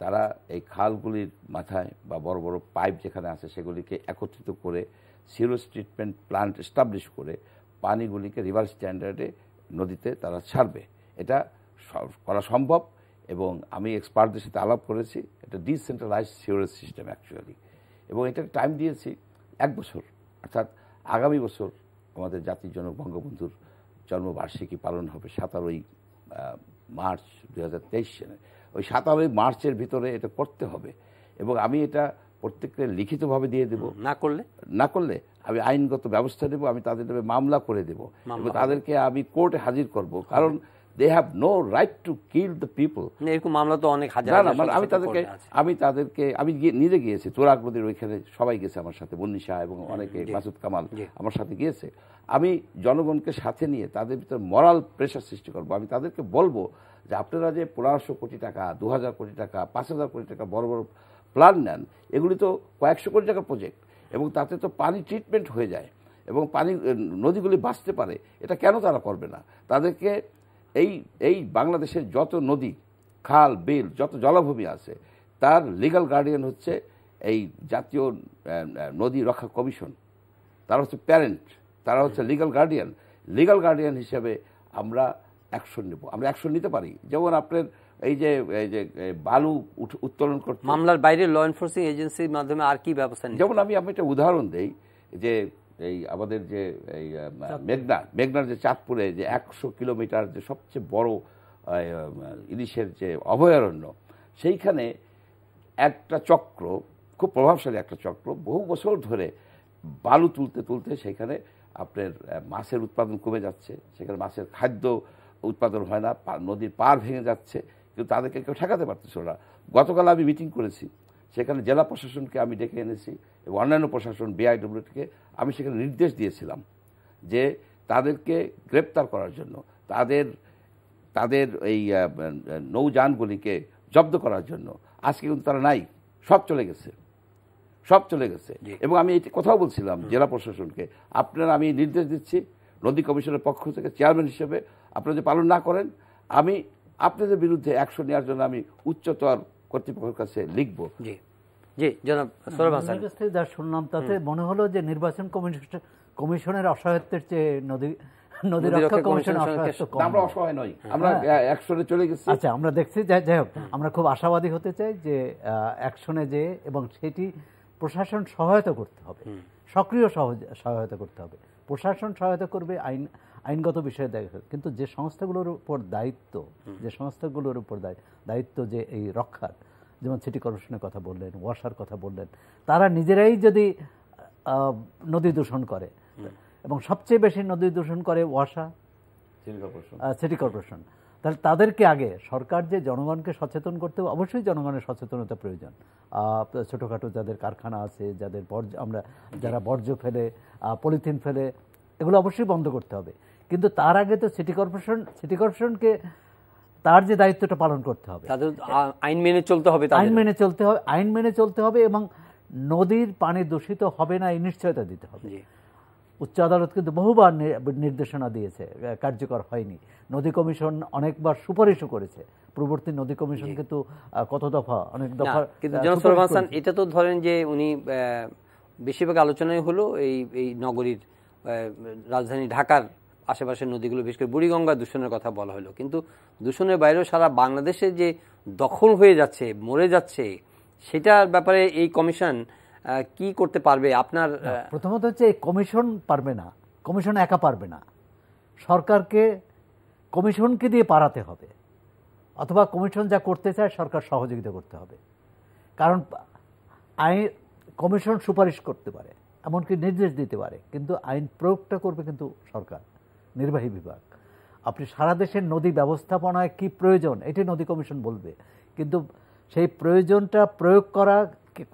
[SPEAKER 3] তারা এই খালগুলির মাথায় বা বড় বড় পাইপ যেখানে আছে সেগুলিকে একত্রিত করে সিরোজ ট্রিটমেন্ট প্লান্ট এস্টাবলিশ করে পানিগুলিকে রিভার স্ট্যান্ডার্ডে নদীতে তারা ছাড়বে এটা করা সম্ভব এবং আমি এক্সপার্টদের সাথে আলাপ করেছি এটা ডিসেন্ট্রালাইজ সিওরেজ সিস্টেম অ্যাকচুয়ালি এবং এটা টাইম দিয়েছি এক বছর অর্থাৎ আগামী বছর আমাদের জাতির জনক বঙ্গবন্ধুর জন্মবার্ষিকী পালন হবে সাতারোই মার্চ দু সালে ওই সাতারোই মার্চের ভিতরে এটা করতে হবে এবং আমি এটা প্রত্যেককে লিখিতভাবে দিয়ে দেব না করলে না করলে আমি আইনগত ব্যবস্থা নেব আমি তাদের মামলা করে দেব এবং তাদেরকে আমি কোর্টে হাজির করব কারণ they have no right to kill the people এরকম মামলা তো অনেক হাজার না মানে আমি তাদেরকে আমি তাদেরকে আমি নিজে গিয়েছি তোরাক নদীর ওইখানে সবাই গেছে আমার সাথে বন্নি শাহ এবং অনেকে মাসুদ কামাল আমার সাথে গিয়েছে আমি জনগণকে সাথে নিয়ে তাদের ভিতরে মরাল প্রেশার সৃষ্টি করবো আমি তাদেরকে বলবো যে আপনারা যে পনেরোশো কোটি টাকা দু হাজার কোটি টাকা পাঁচ হাজার কোটি টাকা বড় বড় প্ল্যান নেন এগুলি তো কয়েকশো কোটি টাকার প্রজেক্ট এবং তাতে তো পানি ট্রিটমেন্ট হয়ে যায় এবং পানি নদীগুলি বাঁচতে পারে এটা কেন তারা করবে না তাদেরকে এই এই বাংলাদেশের যত নদী খাল বিল যত জলাভূমি আছে তার লিগাল গার্ডিয়ান হচ্ছে এই জাতীয় নদী রক্ষা কমিশন তারা হচ্ছে প্যারেন্ট তারা হচ্ছে লিগাল গার্ডিয়ান লিগাল গার্ডিয়ান হিসেবে আমরা অ্যাকশন নেব আমরা অ্যাকশন নিতে পারি যেমন আপনার এই যে এই যে বালু উত্তোলন করতে মামলার
[SPEAKER 1] বাইরে ল এনফোর্সিং এজেন্সির মাধ্যমে আর কি ব্যবস্থা
[SPEAKER 3] যেমন আমি আপনি একটা উদাহরণ দেই যে এই আমাদের যে এই মেঘনা মেঘনার যে চাঁদপুরে যে একশো কিলোমিটার যে সবচেয়ে বড় ইলিশের যে অভয়ারণ্য সেইখানে একটা চক্র খুব প্রভাবশালী একটা চক্র বহু বছর ধরে বালু তুলতে তুলতে সেখানে আপনার মাছের উৎপাদন কমে যাচ্ছে সেখানে মাছের খাদ্য উৎপাদন হয় না নদীর পার ভেঙে যাচ্ছে কিন্তু তাদেরকে কেউ ঠেকাতে পারতেছিল না গতকাল আমি মিটিং করেছি সেখানে জেলা প্রশাসনকে আমি ডেকে এনেছি এবং অন্যান্য প্রশাসন বিআইডব্লিউটিকে আমি সেখানে নির্দেশ দিয়েছিলাম যে তাদেরকে গ্রেপ্তার করার জন্য তাদের তাদের এই নৌযানগুলিকে জব্দ করার জন্য আজকে কিন্তু তারা নাই সব চলে গেছে সব চলে গেছে এবং আমি এটি কথাও বলছিলাম জেলা প্রশাসনকে আপনারা আমি নির্দেশ দিচ্ছি নদী কমিশনের পক্ষ থেকে চেয়ারম্যান হিসেবে আপনারা যদি পালন না করেন আমি আপনাদের বিরুদ্ধে অ্যাকশন নেওয়ার জন্য আমি উচ্চতর কর্তৃপক্ষের কাছে লিখব জি জি জনাব
[SPEAKER 2] যা শুনলাম তাতে মনে হলো যে নির্বাচন কমিশন কমিশনের অসহায়ত্বের চেয়ে নদী নদী রক্ষা কমিশন আমরা অসহায় নই আমরা অ্যাকশনে চলে গেছি আচ্ছা আমরা দেখছি যাই হোক আমরা খুব আশাবাদী হতে চাই যে অ্যাকশনে যে এবং সেটি প্রশাসন সহায়তা করতে হবে সক্রিয় সহায়তা করতে হবে প্রশাসন সহায়তা করবে আইন আইনগত বিষয়ে দেখা কিন্তু যে সংস্থাগুলোর উপর দায়িত্ব যে সংস্থাগুলোর উপর দায়িত্ব যে এই রক্ষার যেমন সিটি কর্পোরেশনের কথা বললেন ওয়াসার কথা বললেন তারা নিজেরাই যদি নদী দূষণ করে এবং সবচেয়ে বেশি নদী দূষণ করে ওয়াসা সিটি কর্পোরেশন তাহলে তাদেরকে আগে সরকার যে জনগণকে সচেতন করতে অবশ্যই জনগণের সচেতনতা প্রয়োজন ছোটোখাটো যাদের কারখানা আছে যাদের বর্জ্য আমরা যারা বর্জ্য ফেলে পলিথিন ফেলে এগুলো অবশ্যই বন্ধ করতে হবে কিন্তু তার আগে তো সিটি কর্পোরেশন সিটি কর্পোরেশনকে তার যে দায়িত্বটা পালন করতে হবে
[SPEAKER 1] তাদের আইন মেনে চলতে হবে আইন
[SPEAKER 2] মেনে চলতে হবে আইন মেনে চলতে হবে এবং নদীর পানি দূষিত হবে না এই নিশ্চয়তা দিতে হবে উচ্চ আদালত কিন্তু বহুবার নির্দেশনা দিয়েছে কার্যকর হয়নি নদী কমিশন অনেকবার সুপারিশও করেছে পূর্ববর্তী নদী কমিশন কিন্তু কত দফা অনেক দফা কিন্তু জনসরভ
[SPEAKER 1] এটা তো ধরেন যে উনি বেশিরভাগ আলোচনায় হলো এই এই নগরীর রাজধানী ঢাকার আশেপাশের নদীগুলো বিশেষ করে বুড়িগঙ্গা দূষণের কথা বলা হলো কিন্তু দূষণের বাইরেও সারা বাংলাদেশে যে দখল হয়ে যাচ্ছে মরে যাচ্ছে সেটার ব্যাপারে এই কমিশন কি করতে পারবে আপনার
[SPEAKER 2] প্রথমত হচ্ছে এই কমিশন পারবে না কমিশন একা পারবে না সরকারকে কমিশনকে দিয়ে পাড়াতে হবে অথবা কমিশন যা করতে চায় সরকার সহযোগিতা করতে হবে কারণ আইন কমিশন সুপারিশ করতে পারে এমনকি নির্দেশ দিতে পারে কিন্তু আইন প্রয়োগটা করবে কিন্তু সরকার নির্বাহী বিভাগ আপনি সারা দেশের নদী ব্যবস্থাপনায় কি প্রয়োজন এটি নদী কমিশন বলবে কিন্তু সেই প্রয়োজনটা প্রয়োগ করা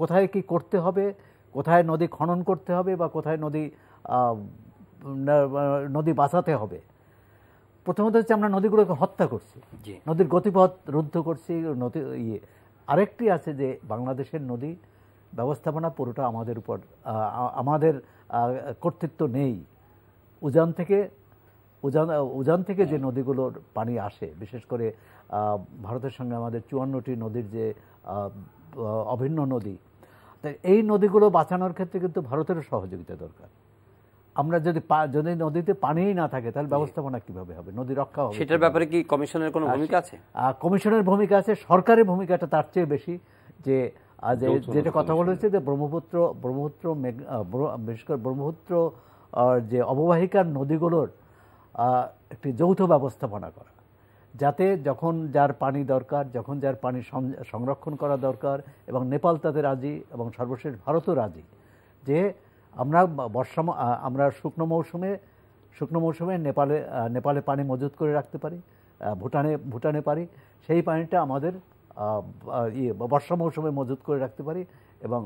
[SPEAKER 2] কোথায় কি করতে হবে কোথায় নদী খনন করতে হবে বা কোথায় নদী নদী বাঁচাতে হবে প্রথমত হচ্ছে আমরা নদীগুলোকে হত্যা করছি নদীর গতিপথ রুদ্ধ করছি নদী ইয়ে আরেকটি আছে যে বাংলাদেশের নদী ব্যবস্থাপনা পুরোটা আমাদের উপর আমাদের কর্তৃত্ব নেই উজান থেকে উজান উজান থেকে যে নদীগুলোর পানি আসে বিশেষ করে ভারতের সঙ্গে আমাদের চুয়ান্নটি নদীর যে অভিন্ন নদী এই নদীগুলো বাঁচানোর ক্ষেত্রে কিন্তু ভারতেরও সহযোগিতা দরকার আমরা যদি যদি নদীতে পানিই না থাকে তাহলে ব্যবস্থাপনা কিভাবে হবে নদী রক্ষা হবে সেটার
[SPEAKER 1] ব্যাপারে কি কমিশনের কোনো ভূমিকা আছে
[SPEAKER 2] কমিশনের ভূমিকা আছে সরকারের ভূমিকাটা তার চেয়ে বেশি যে যেটা কথা বলেছে যে ব্রহ্মপুত্র ব্রহ্মপুত্র বিশেষ করে ব্রহ্মপুত্র যে অববাহিকার নদীগুলোর একটি যৌথ ব্যবস্থাপনা করা যাতে যখন যার পানি দরকার যখন যার পানি সংরক্ষণ করা দরকার এবং নেপাল তাতে রাজি এবং সর্বশেষ ভারতও রাজি যে আমরা বর্ষা আমরা শুকনো মৌসুমে শুকনো মৌসুমে নেপালে নেপালে পানি মজুত করে রাখতে পারি ভুটানে ভুটানে পারি সেই পানিটা আমাদের ইয়ে বর্ষা মৌসুমে মজুত করে রাখতে পারি এবং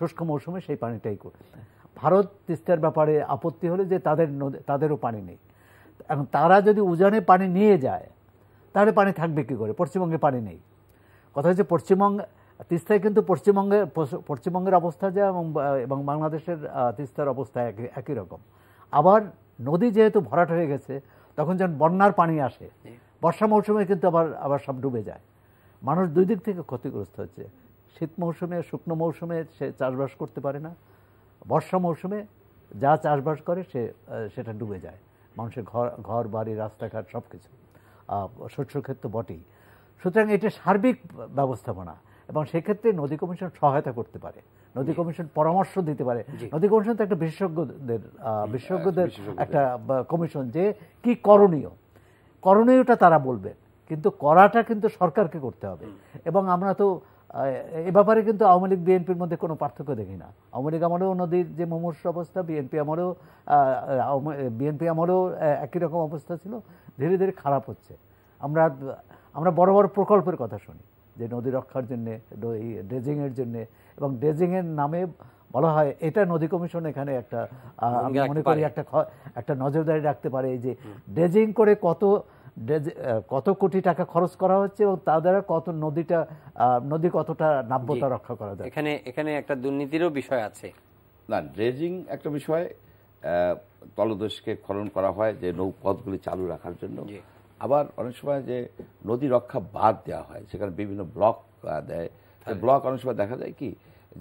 [SPEAKER 2] শুষ্ক মৌসুমে সেই পানিটাই করি ভারত তিস্তার ব্যাপারে আপত্তি হলে যে তাদের তাদেরও পানি নেই এখন তারা যদি উজানে পানি নিয়ে যায় তাহলে পানি থাকবে কী করে পশ্চিমবঙ্গে পানি নেই কথা হচ্ছে পশ্চিমবঙ্গ তিস্তায় কিন্তু পশ্চিমবঙ্গে পশ্চিমবঙ্গের অবস্থা যা এবং বাংলাদেশের তিস্তার অবস্থা একই একই রকম আবার নদী যেহেতু ভরাট হয়ে গেছে তখন যখন বন্যার পানি আসে বর্ষা মৌসুমে কিন্তু আবার আবার সব ডুবে যায় মানুষ দুই দিক থেকে ক্ষতিগ্রস্ত হচ্ছে শীত মৌসুমে শুকনো মৌসুমে সে চাষবাস করতে পারে না বর্ষা মৌসুমে যা চাষবাস করে সে সেটা ডুবে যায় মানুষের ঘর ঘর বাড়ি রাস্তাঘাট সব কিছু শস্যক্ষেত্র বটেই সুতরাং এটা সার্বিক ব্যবস্থাপনা এবং সেক্ষেত্রে নদী কমিশন সহায়তা করতে পারে নদী কমিশন পরামর্শ দিতে পারে নদী কমিশন তো একটা বিশেষজ্ঞদের বিশেষজ্ঞদের একটা কমিশন যে কি করণীয় করণীয়টা তারা বলবে কিন্তু করাটা কিন্তু সরকারকে করতে হবে এবং আমরা তো এ ব্যাপারে কিন্তু আওয়ামী লীগ বিএনপির মধ্যে কোনো পার্থক্য দেখি না আওয়ামী লীগ আমারও নদীর যে মুমূর্ষ অবস্থা বিএনপি আমারও বিএনপি আমারও একই রকম অবস্থা ছিল ধীরে ধীরে খারাপ হচ্ছে আমরা আমরা বড় বড় প্রকল্পের কথা শুনি যে নদী রক্ষার জন্যে ড্রেজিংয়ের জন্যে এবং ড্রেজিংয়ের নামে বলা হয় এটা নদী কমিশন এখানে একটা মনে করি একটা একটা নজরদারি রাখতে পারে যে ড্রেজিং করে কত কত কোটি টাকা খরচ করা হচ্ছে এবং তা দ্বারা কত নদীটা নদী কতটা নাব্যতা রক্ষা করা যায় এখানে
[SPEAKER 1] এখানে একটা দুর্নীতিরও বিষয় আছে
[SPEAKER 3] না ড্রেজিং একটা বিষয় তলদেশকে খনন করা হয় যে নৌপথগুলি চালু রাখার জন্য আবার অনেক সময় যে নদী রক্ষা বাদ দেওয়া হয় সেখানে বিভিন্ন ব্লক দেয় ব্লক অনেক সময় দেখা যায় কি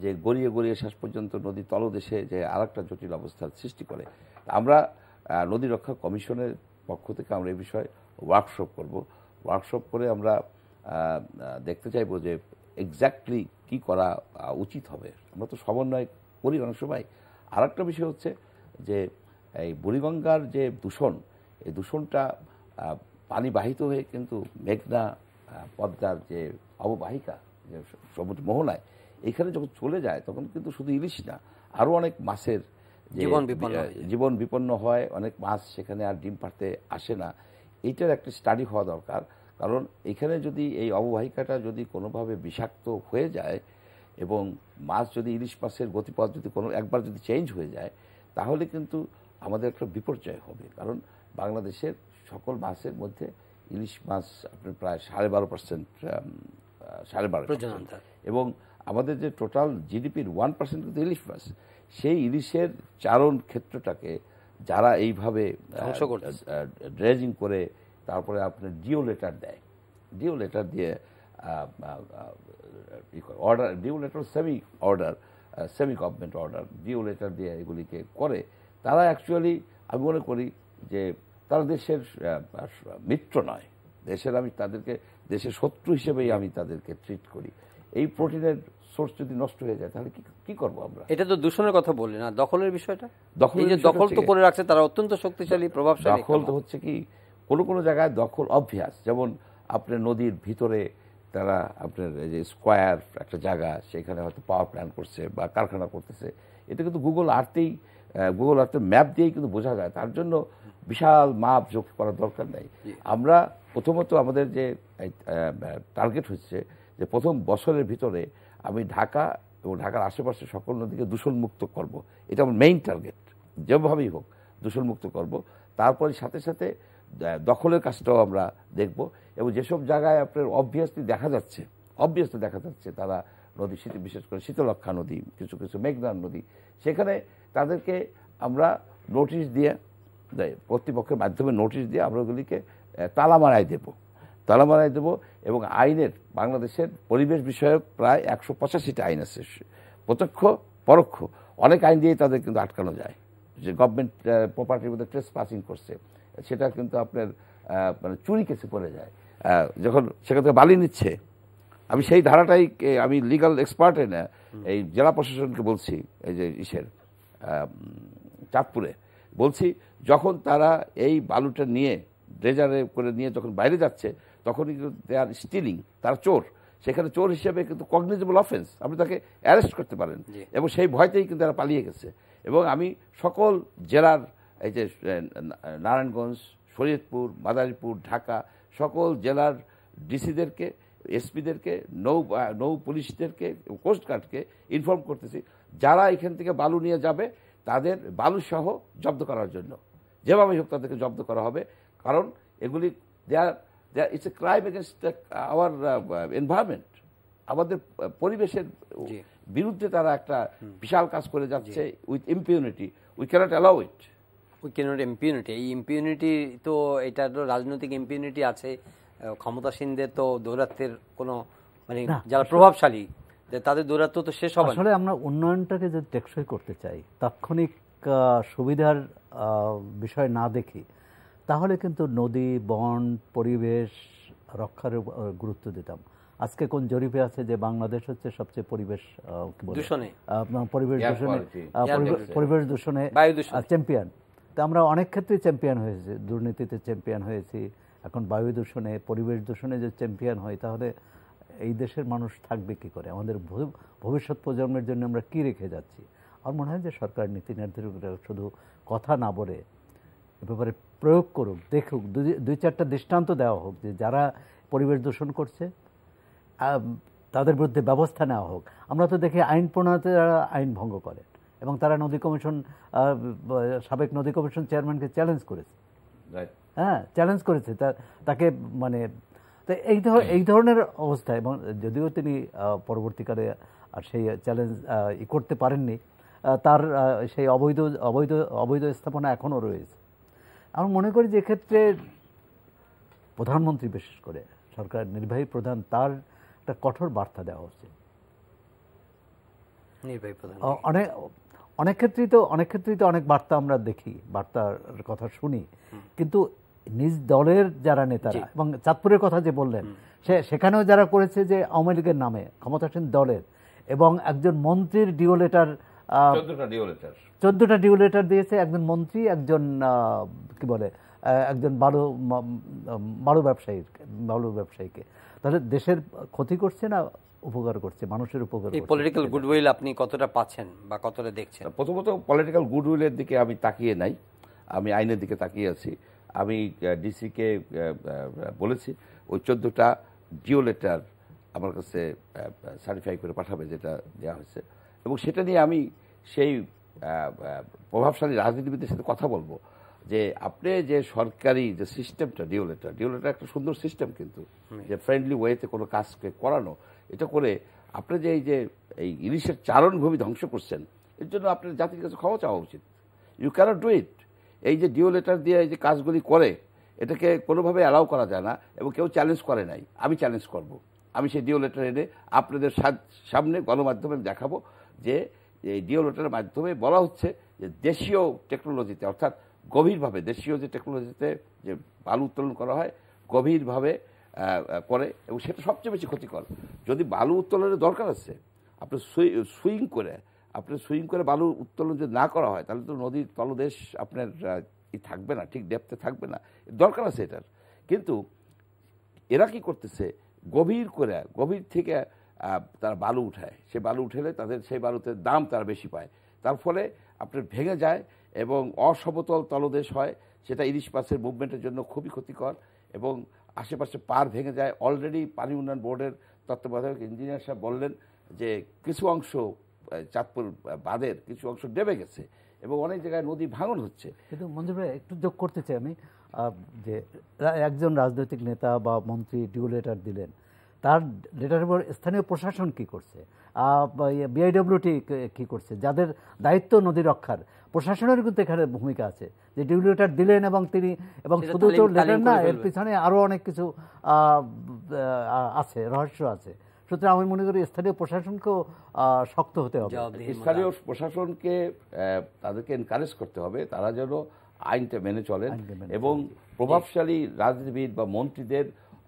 [SPEAKER 3] যে গড়িয়ে গড়িয়ে শেষ পর্যন্ত নদী তলদেশে যে আর একটা জটিল অবস্থার সৃষ্টি করে আমরা নদী রক্ষা কমিশনের পক্ষ থেকে আমরা এই বিষয়ে ওয়ার্কশপ করব ওয়ার্কশপ করে আমরা দেখতে চাইবো যে এক্স্যাক্টলি কি করা উচিত হবে আমরা তো সমন্বয় করি অনেক সময় আর একটা বিষয় হচ্ছে যে এই বুড়িগঙ্গার যে দূষণ এই দূষণটা পানি বাহিত হয়ে কিন্তু মেঘনা পদ্মার যে অববাহিকা যে সমুদ্র মোহনায় এখানে যখন চলে যায় তখন কিন্তু শুধু ইলিশ না আরও অনেক মাছের জীবন বিপন্ন জীবন বিপন্ন হয় অনেক মাছ সেখানে আর ডিম পাড়তে আসে না এইটার একটা স্টাডি হওয়া দরকার কারণ এখানে যদি এই অববাহিকাটা যদি কোনোভাবে বিষাক্ত হয়ে যায় এবং মাছ যদি ইলিশ মাছের গতিপথ যদি কোনো একবার যদি চেঞ্জ হয়ে যায় তাহলে কিন্তু আমাদের একটা বিপর্যয় হবে কারণ বাংলাদেশের সকল মাছের মধ্যে ইলিশ মাছ আপনার প্রায় সাড়ে বারো পার্সেন্ট সাড়ে বারো এবং আমাদের যে টোটাল জিডিপির ওয়ান পার্সেন্ট কিন্তু ইলিশ মাছ সেই ইলিশের চারণ ক্ষেত্রটাকে যারা এইভাবে ড্রেজিং করে তারপরে আপনার ডিও লেটার দেয় ডিও লেটার দিয়ে order DO letter semi order semi government order DO letter দিয়ে এগুলিকে করে তারা অ্যাকচুয়ালি আমি মনে করি যে তারা দেশের মিত্র নয় দেশের আমি তাদেরকে দেশের শত্রু হিসেবেই আমি তাদেরকে ট্রিট করি এই প্রোটিনের সোর্স যদি নষ্ট হয়ে যায় তাহলে কি করব আমরা
[SPEAKER 1] এটা তো দূষণের কথা বললি না দখলের বিষয়টা দখল যে দখল তো করে রাখছে তারা অত্যন্ত শক্তিশালী প্রভাবশালী দখল তো
[SPEAKER 3] হচ্ছে কি কোনো কোনো জায়গায় দখল অভ্যাস যেমন আপনার নদীর ভিতরে তারা আপনার যে স্কোয়ার একটা জায়গা সেখানে হয়তো পাওয়ার প্ল্যান্ট করছে বা কারখানা করতেছে এটা কিন্তু গুগল আর্থেই গুগল আর্থের ম্যাপ দিয়েই কিন্তু বোঝা যায় তার জন্য বিশাল মাপ যোগ করার দরকার নেই আমরা প্রথমত আমাদের যে টার্গেট হচ্ছে যে প্রথম বছরের ভিতরে আমি ঢাকা এবং ঢাকার আশেপাশে সকল নদীকে দূষণমুক্ত করব। এটা আমার মেইন টার্গেট যেভাবেই হোক দূষণমুক্ত করব। তারপরে সাথে সাথে দখলের কাজটাও আমরা দেখব এবং যেসব জায়গায় আপনার অবভিয়াসলি দেখা যাচ্ছে অবভিয়াসলি দেখা যাচ্ছে তারা নদী বিশেষ করে শীতলক্ষা নদী কিছু কিছু মেঘনার নদী সেখানে তাদেরকে আমরা নোটিশ দিয়ে কর্তৃপক্ষের মাধ্যমে নোটিশ দিয়ে আমরা ওগুলিকে তালা মারায় দেবো তালা মারাই দেবো এবং আইনের বাংলাদেশের পরিবেশ বিষয়ক প্রায় একশো পঁচাশিটা আইন আছে প্রত্যক্ষ পরোক্ষ অনেক আইন দিয়ে তাদের কিন্তু আটকানো যায় যে গভর্নমেন্ট প্রপার্টির মধ্যে ট্রেস পাসিং করছে সেটা কিন্তু আপনার মানে চুরি কেসে পড়ে যায় যখন সেখান থেকে বালি নিচ্ছে আমি সেই ধারাটাই আমি লিগাল এক্সপার্টে না এই জেলা প্রশাসনকে বলছি এই যে ইসের চাঁদপুরে বলছি যখন তারা এই বালুটা নিয়ে ড্রেজারে করে নিয়ে যখন বাইরে যাচ্ছে তখন কিন্তু দে আর স্টিলিং তারা চোর সেখানে চোর হিসেবে কিন্তু কগনিজেবল অফেন্স আপনি তাকে অ্যারেস্ট করতে পারেন এবং সেই ভয়তেই কিন্তু তারা পালিয়ে গেছে এবং আমি সকল জেলার এই যে নারায়ণগঞ্জ শরীয়তপুর মাদারীপুর ঢাকা সকল জেলার ডিসিদেরকে এসপিদেরকে নৌ নৌ পুলিশদেরকে কোস্টগার্ডকে ইনফর্ম করতেছি যারা এখান থেকে বালু নিয়ে যাবে তাদের বালুসহ জব্দ করার জন্য যেভাবেই হোক তাদেরকে জব্দ করা হবে কারণ এগুলি there it's a crime against our environment আমাদের পরিবেশের বিরুদ্ধে তারা একটা বিশাল কাজ করে যাচ্ছে with impunity
[SPEAKER 1] we can't allow it we can't impunity এই ইম্পিউনিটি তো এটা তো রাজনৈতিক ইম্পিউনিটি আছে ক্ষমতাসীনদের তো দৌরাত্বের কোনো মানে যারা প্রভাবশালী তাদের দৌরাত্ব তো শেষ হবে আসলে
[SPEAKER 2] আমরা উন্নয়নটাকে যে টেকসই করতে চাই তাৎক্ষণিক সুবিধার বিষয় না দেখি তাহলে কিন্তু নদী বন পরিবেশ রক্ষার গুরুত্ব দিতাম আজকে কোন জরিপে আছে যে বাংলাদেশ হচ্ছে সবচেয়ে পরিবেশ দূষণে পরিবেশ দূষণে পরিবেশ দূষণে চ্যাম্পিয়ন তো আমরা অনেক ক্ষেত্রে চ্যাম্পিয়ন হয়েছি দুর্নীতিতে চ্যাম্পিয়ন হয়েছি এখন বায়ু দূষণে পরিবেশ দূষণে যে চ্যাম্পিয়ন হয় তাহলে এই দেশের মানুষ থাকবে কি করে আমাদের ভবিষ্যৎ প্রজন্মের জন্য আমরা কি রেখে যাচ্ছি আমার মনে হয় যে সরকার নীতি নির্ধারকরা শুধু কথা না বলে এ ব্যাপারে প্রয়োগ করুক দেখুক দুই চারটা দৃষ্টান্ত দেওয়া হোক যে যারা পরিবেশ দূষণ করছে তাদের বিরুদ্ধে ব্যবস্থা নেওয়া হোক আমরা তো দেখি আইন প্রণয়তে যারা আইন ভঙ্গ করেন এবং তারা নদী কমিশন সাবেক নদী কমিশন চেয়ারম্যানকে চ্যালেঞ্জ করেছে হ্যাঁ চ্যালেঞ্জ করেছে তাকে মানে তো এই এই ধরনের অবস্থা এবং যদিও তিনি পরবর্তীকালে আর সেই চ্যালেঞ্জ ই করতে পারেননি তার সেই অবৈধ অবৈধ অবৈধ স্থাপনা এখনও রয়েছে আমি মনে করি যে এক্ষেত্রে প্রধানমন্ত্রী বিশেষ করে সরকার নির্বাহী প্রধান তার একটা কঠোর বার্তা দেওয়া উচিত
[SPEAKER 1] নির্বাহী প্রধান অনেক
[SPEAKER 2] অনেক ক্ষেত্রেই তো অনেক ক্ষেত্রেই তো অনেক বার্তা আমরা দেখি বার্তার কথা শুনি কিন্তু নিজ দলের যারা নেতারা এবং চাঁদপুরের কথা যে বললেন সে সেখানেও যারা করেছে যে আওয়ামী লীগের নামে ক্ষমতাসীন দলের এবং একজন মন্ত্রীর ডিওলেটার লেটার চোদ্দটা লেটার দিয়েছে একজন মন্ত্রী একজন কি বলে একজন বারো বারো ব্যবসায়ীর বারো ব্যবসায়ীকে তাহলে দেশের ক্ষতি করছে না উপকার করছে
[SPEAKER 3] মানুষের উপকার এই
[SPEAKER 1] পলিটিক্যাল গুডউইল আপনি কতটা পাচ্ছেন বা কতটা দেখছেন
[SPEAKER 3] প্রথমত পলিটিক্যাল গুডউইলের দিকে আমি তাকিয়ে নাই আমি আইনের দিকে তাকিয়ে আছি আমি ডিসিকে বলেছি ওই চোদ্দোটা ডিও লেটার আমার কাছে সার্টিফাই করে পাঠাবে যেটা দেওয়া হয়েছে এবং সেটা নিয়ে আমি সেই প্রভাবশালী রাজনীতিবিদদের সাথে কথা বলবো যে আপনি যে সরকারি যে সিস্টেমটা ডিওলেটার ডিওলেটার একটা সুন্দর সিস্টেম কিন্তু যে ফ্রেন্ডলি ওয়েতে কোনো কাজকে করানো এটা করে আপনি যে এই যে এই ইলিশের চারণভূমি ধ্বংস করছেন এর জন্য আপনার জাতির কাছে ক্ষমা চাওয়া উচিত ইউ ক্যানট ডু ইট এই যে ডিওলেটার দিয়ে এই যে কাজগুলি করে এটাকে কোনোভাবে অ্যালাউ করা যায় না এবং কেউ চ্যালেঞ্জ করে নাই আমি চ্যালেঞ্জ করব আমি সেই ডিওলেটার এনে আপনাদের সামনে গণমাধ্যমে দেখাবো যে এই ডিও মাধ্যমে বলা হচ্ছে যে দেশীয় টেকনোলজিতে অর্থাৎ গভীরভাবে দেশীয় যে টেকনোলজিতে যে বালু উত্তোলন করা হয় গভীরভাবে করে এবং সেটা সবচেয়ে বেশি ক্ষতিকর যদি বালু উত্তোলনের দরকার আছে আপনি সুইং করে আপনি সুইং করে বালু উত্তোলন যদি না করা হয় তাহলে তো নদীর তলদেশ আপনার ই থাকবে না ঠিক ডেপতে থাকবে না দরকার আছে এটার কিন্তু এরা কি করতেছে গভীর করে গভীর থেকে তারা বালু উঠায় সে বালু উঠেলে তাদের সেই বালুতে দাম তারা বেশি পায় তার ফলে আপনার ভেঙে যায় এবং অসমতল তলদেশ হয় সেটা ইলিশ মাছের মুভমেন্টের জন্য খুবই ক্ষতিকর এবং আশেপাশে পার ভেঙে যায় অলরেডি পানি উন্নয়ন বোর্ডের তত্ত্বাবধায়ক ইঞ্জিনিয়ার সাহেব বললেন যে কিছু অংশ চাঁদপুর বাঁধের কিছু অংশ ডেবে গেছে এবং অনেক জায়গায় নদী ভাঙন হচ্ছে
[SPEAKER 2] কিন্তু মঞ্জুর ভাই একটু যোগ করতে চাই আমি যে একজন রাজনৈতিক নেতা বা মন্ত্রী ডিউলেটার দিলেন তার লেটার উপর স্থানীয় প্রশাসন কি করছে বিআইডব্লিউটি ইয়ে, কি করছে যাদের দায়িত্ব নদী রক্ষার প্রশাসনের কিন্তু এখানে ভূমিকা আছে যে ডিউলিটার দিলেন এবং তিনি এবং শুধু তো লেটার না এর পিছনে আরও অনেক কিছু আছে রহস্য আছে সুতরাং আমি মনে করি স্থানীয় প্রশাসনকেও শক্ত হতে হবে স্থানীয়
[SPEAKER 3] প্রশাসনকে তাদেরকে এনকারেজ করতে হবে তারা যেন আইনটা মেনে চলেন এবং প্রভাবশালী রাজনীতিবিদ বা মন্ত্রীদের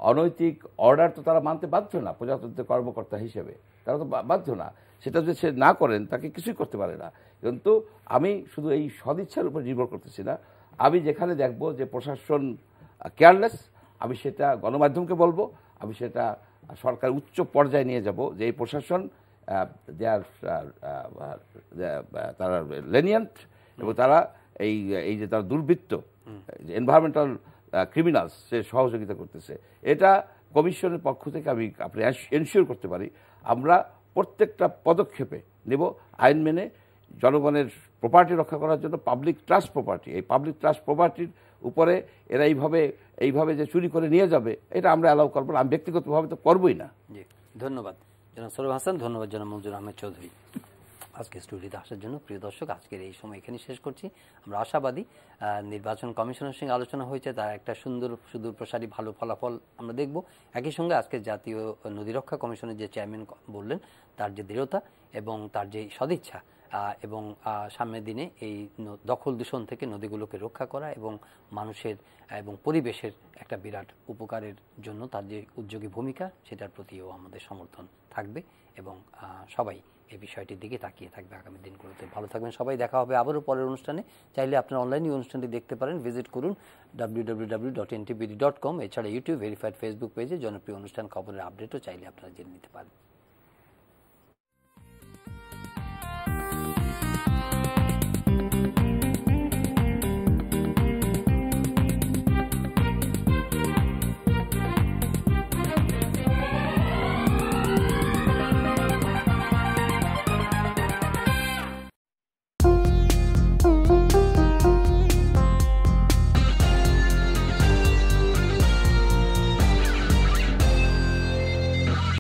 [SPEAKER 3] অনৈতিক অর্ডার তো তারা মানতে বাধ্য না প্রজাতন্ত্রের কর্মকর্তা হিসেবে তারা তো বাধ্য না সেটা যদি সে না করেন তাকে কিছুই করতে পারে না কিন্তু আমি শুধু এই সদিচ্ছার উপর নির্ভর করতেছি না আমি যেখানে দেখব যে প্রশাসন কেয়ারলেস আমি সেটা গণমাধ্যমকে বলবো আমি সেটা সরকার উচ্চ পর্যায়ে নিয়ে যাব যে এই প্রশাসন তারা লেনিয়েন্ট এবং তারা এই এই যে তারা দুর্বৃত্ত এনভায়রনমেন্টাল ক্রিমিনালস সে সহযোগিতা করতেছে এটা কমিশনের পক্ষ থেকে আমি আপনি এনশিওর করতে পারি আমরা প্রত্যেকটা পদক্ষেপে নেব আইন মেনে জনগণের প্রপার্টি রক্ষা করার জন্য পাবলিক ট্রাস্ট প্রপার্টি এই পাবলিক ট্রাস্ট প্রপার্টির উপরে এরা এইভাবে এইভাবে যে চুরি করে নিয়ে যাবে এটা আমরা অ্যালাউ করবো না আমি ব্যক্তিগতভাবে তো করবই না
[SPEAKER 1] ধন্যবাদ জনাব সরব হাসান ধন্যবাদ জনাব মঞ্জুর আহমেদ চৌধুরী আজকে স্টুডিওতে আসার জন্য প্রিয় দর্শক আজকের এই সময় এখানে শেষ করছি আমরা আশাবাদী নির্বাচন কমিশনের সঙ্গে আলোচনা হয়েছে তার একটা সুন্দর সুদূর প্রসারী ভালো ফলাফল আমরা দেখব একই সঙ্গে আজকে জাতীয় নদী রক্ষা কমিশনের যে চেয়ারম্যান বললেন তার যে দৃঢ়তা এবং তার যে সদিচ্ছা এবং সামনের দিনে এই দখল দূষণ থেকে নদীগুলোকে রক্ষা করা এবং মানুষের এবং পরিবেশের একটা বিরাট উপকারের জন্য তার যে উদ্যোগী ভূমিকা সেটার প্রতিও আমাদের সমর্থন থাকবে এবং সবাই এই বিষয়টির দিকে তাকিয়ে থাকবে আগামী দিনগুলোতে ভালো থাকবেন সবাই দেখা হবে আবারও পরের অনুষ্ঠানে চাইলে আপনার অনলাইনে অনুষ্ঠানটি দেখতে পারেন ভিজিট করুন ডাব্লিউ এছাড়া ইউটিউব ভেরিফাইড ফেসবুক পেজে জনপ্রিয় অনুষ্ঠান খবরের আপডেটও চাইলে আপনারা জেনে নিতে পারেন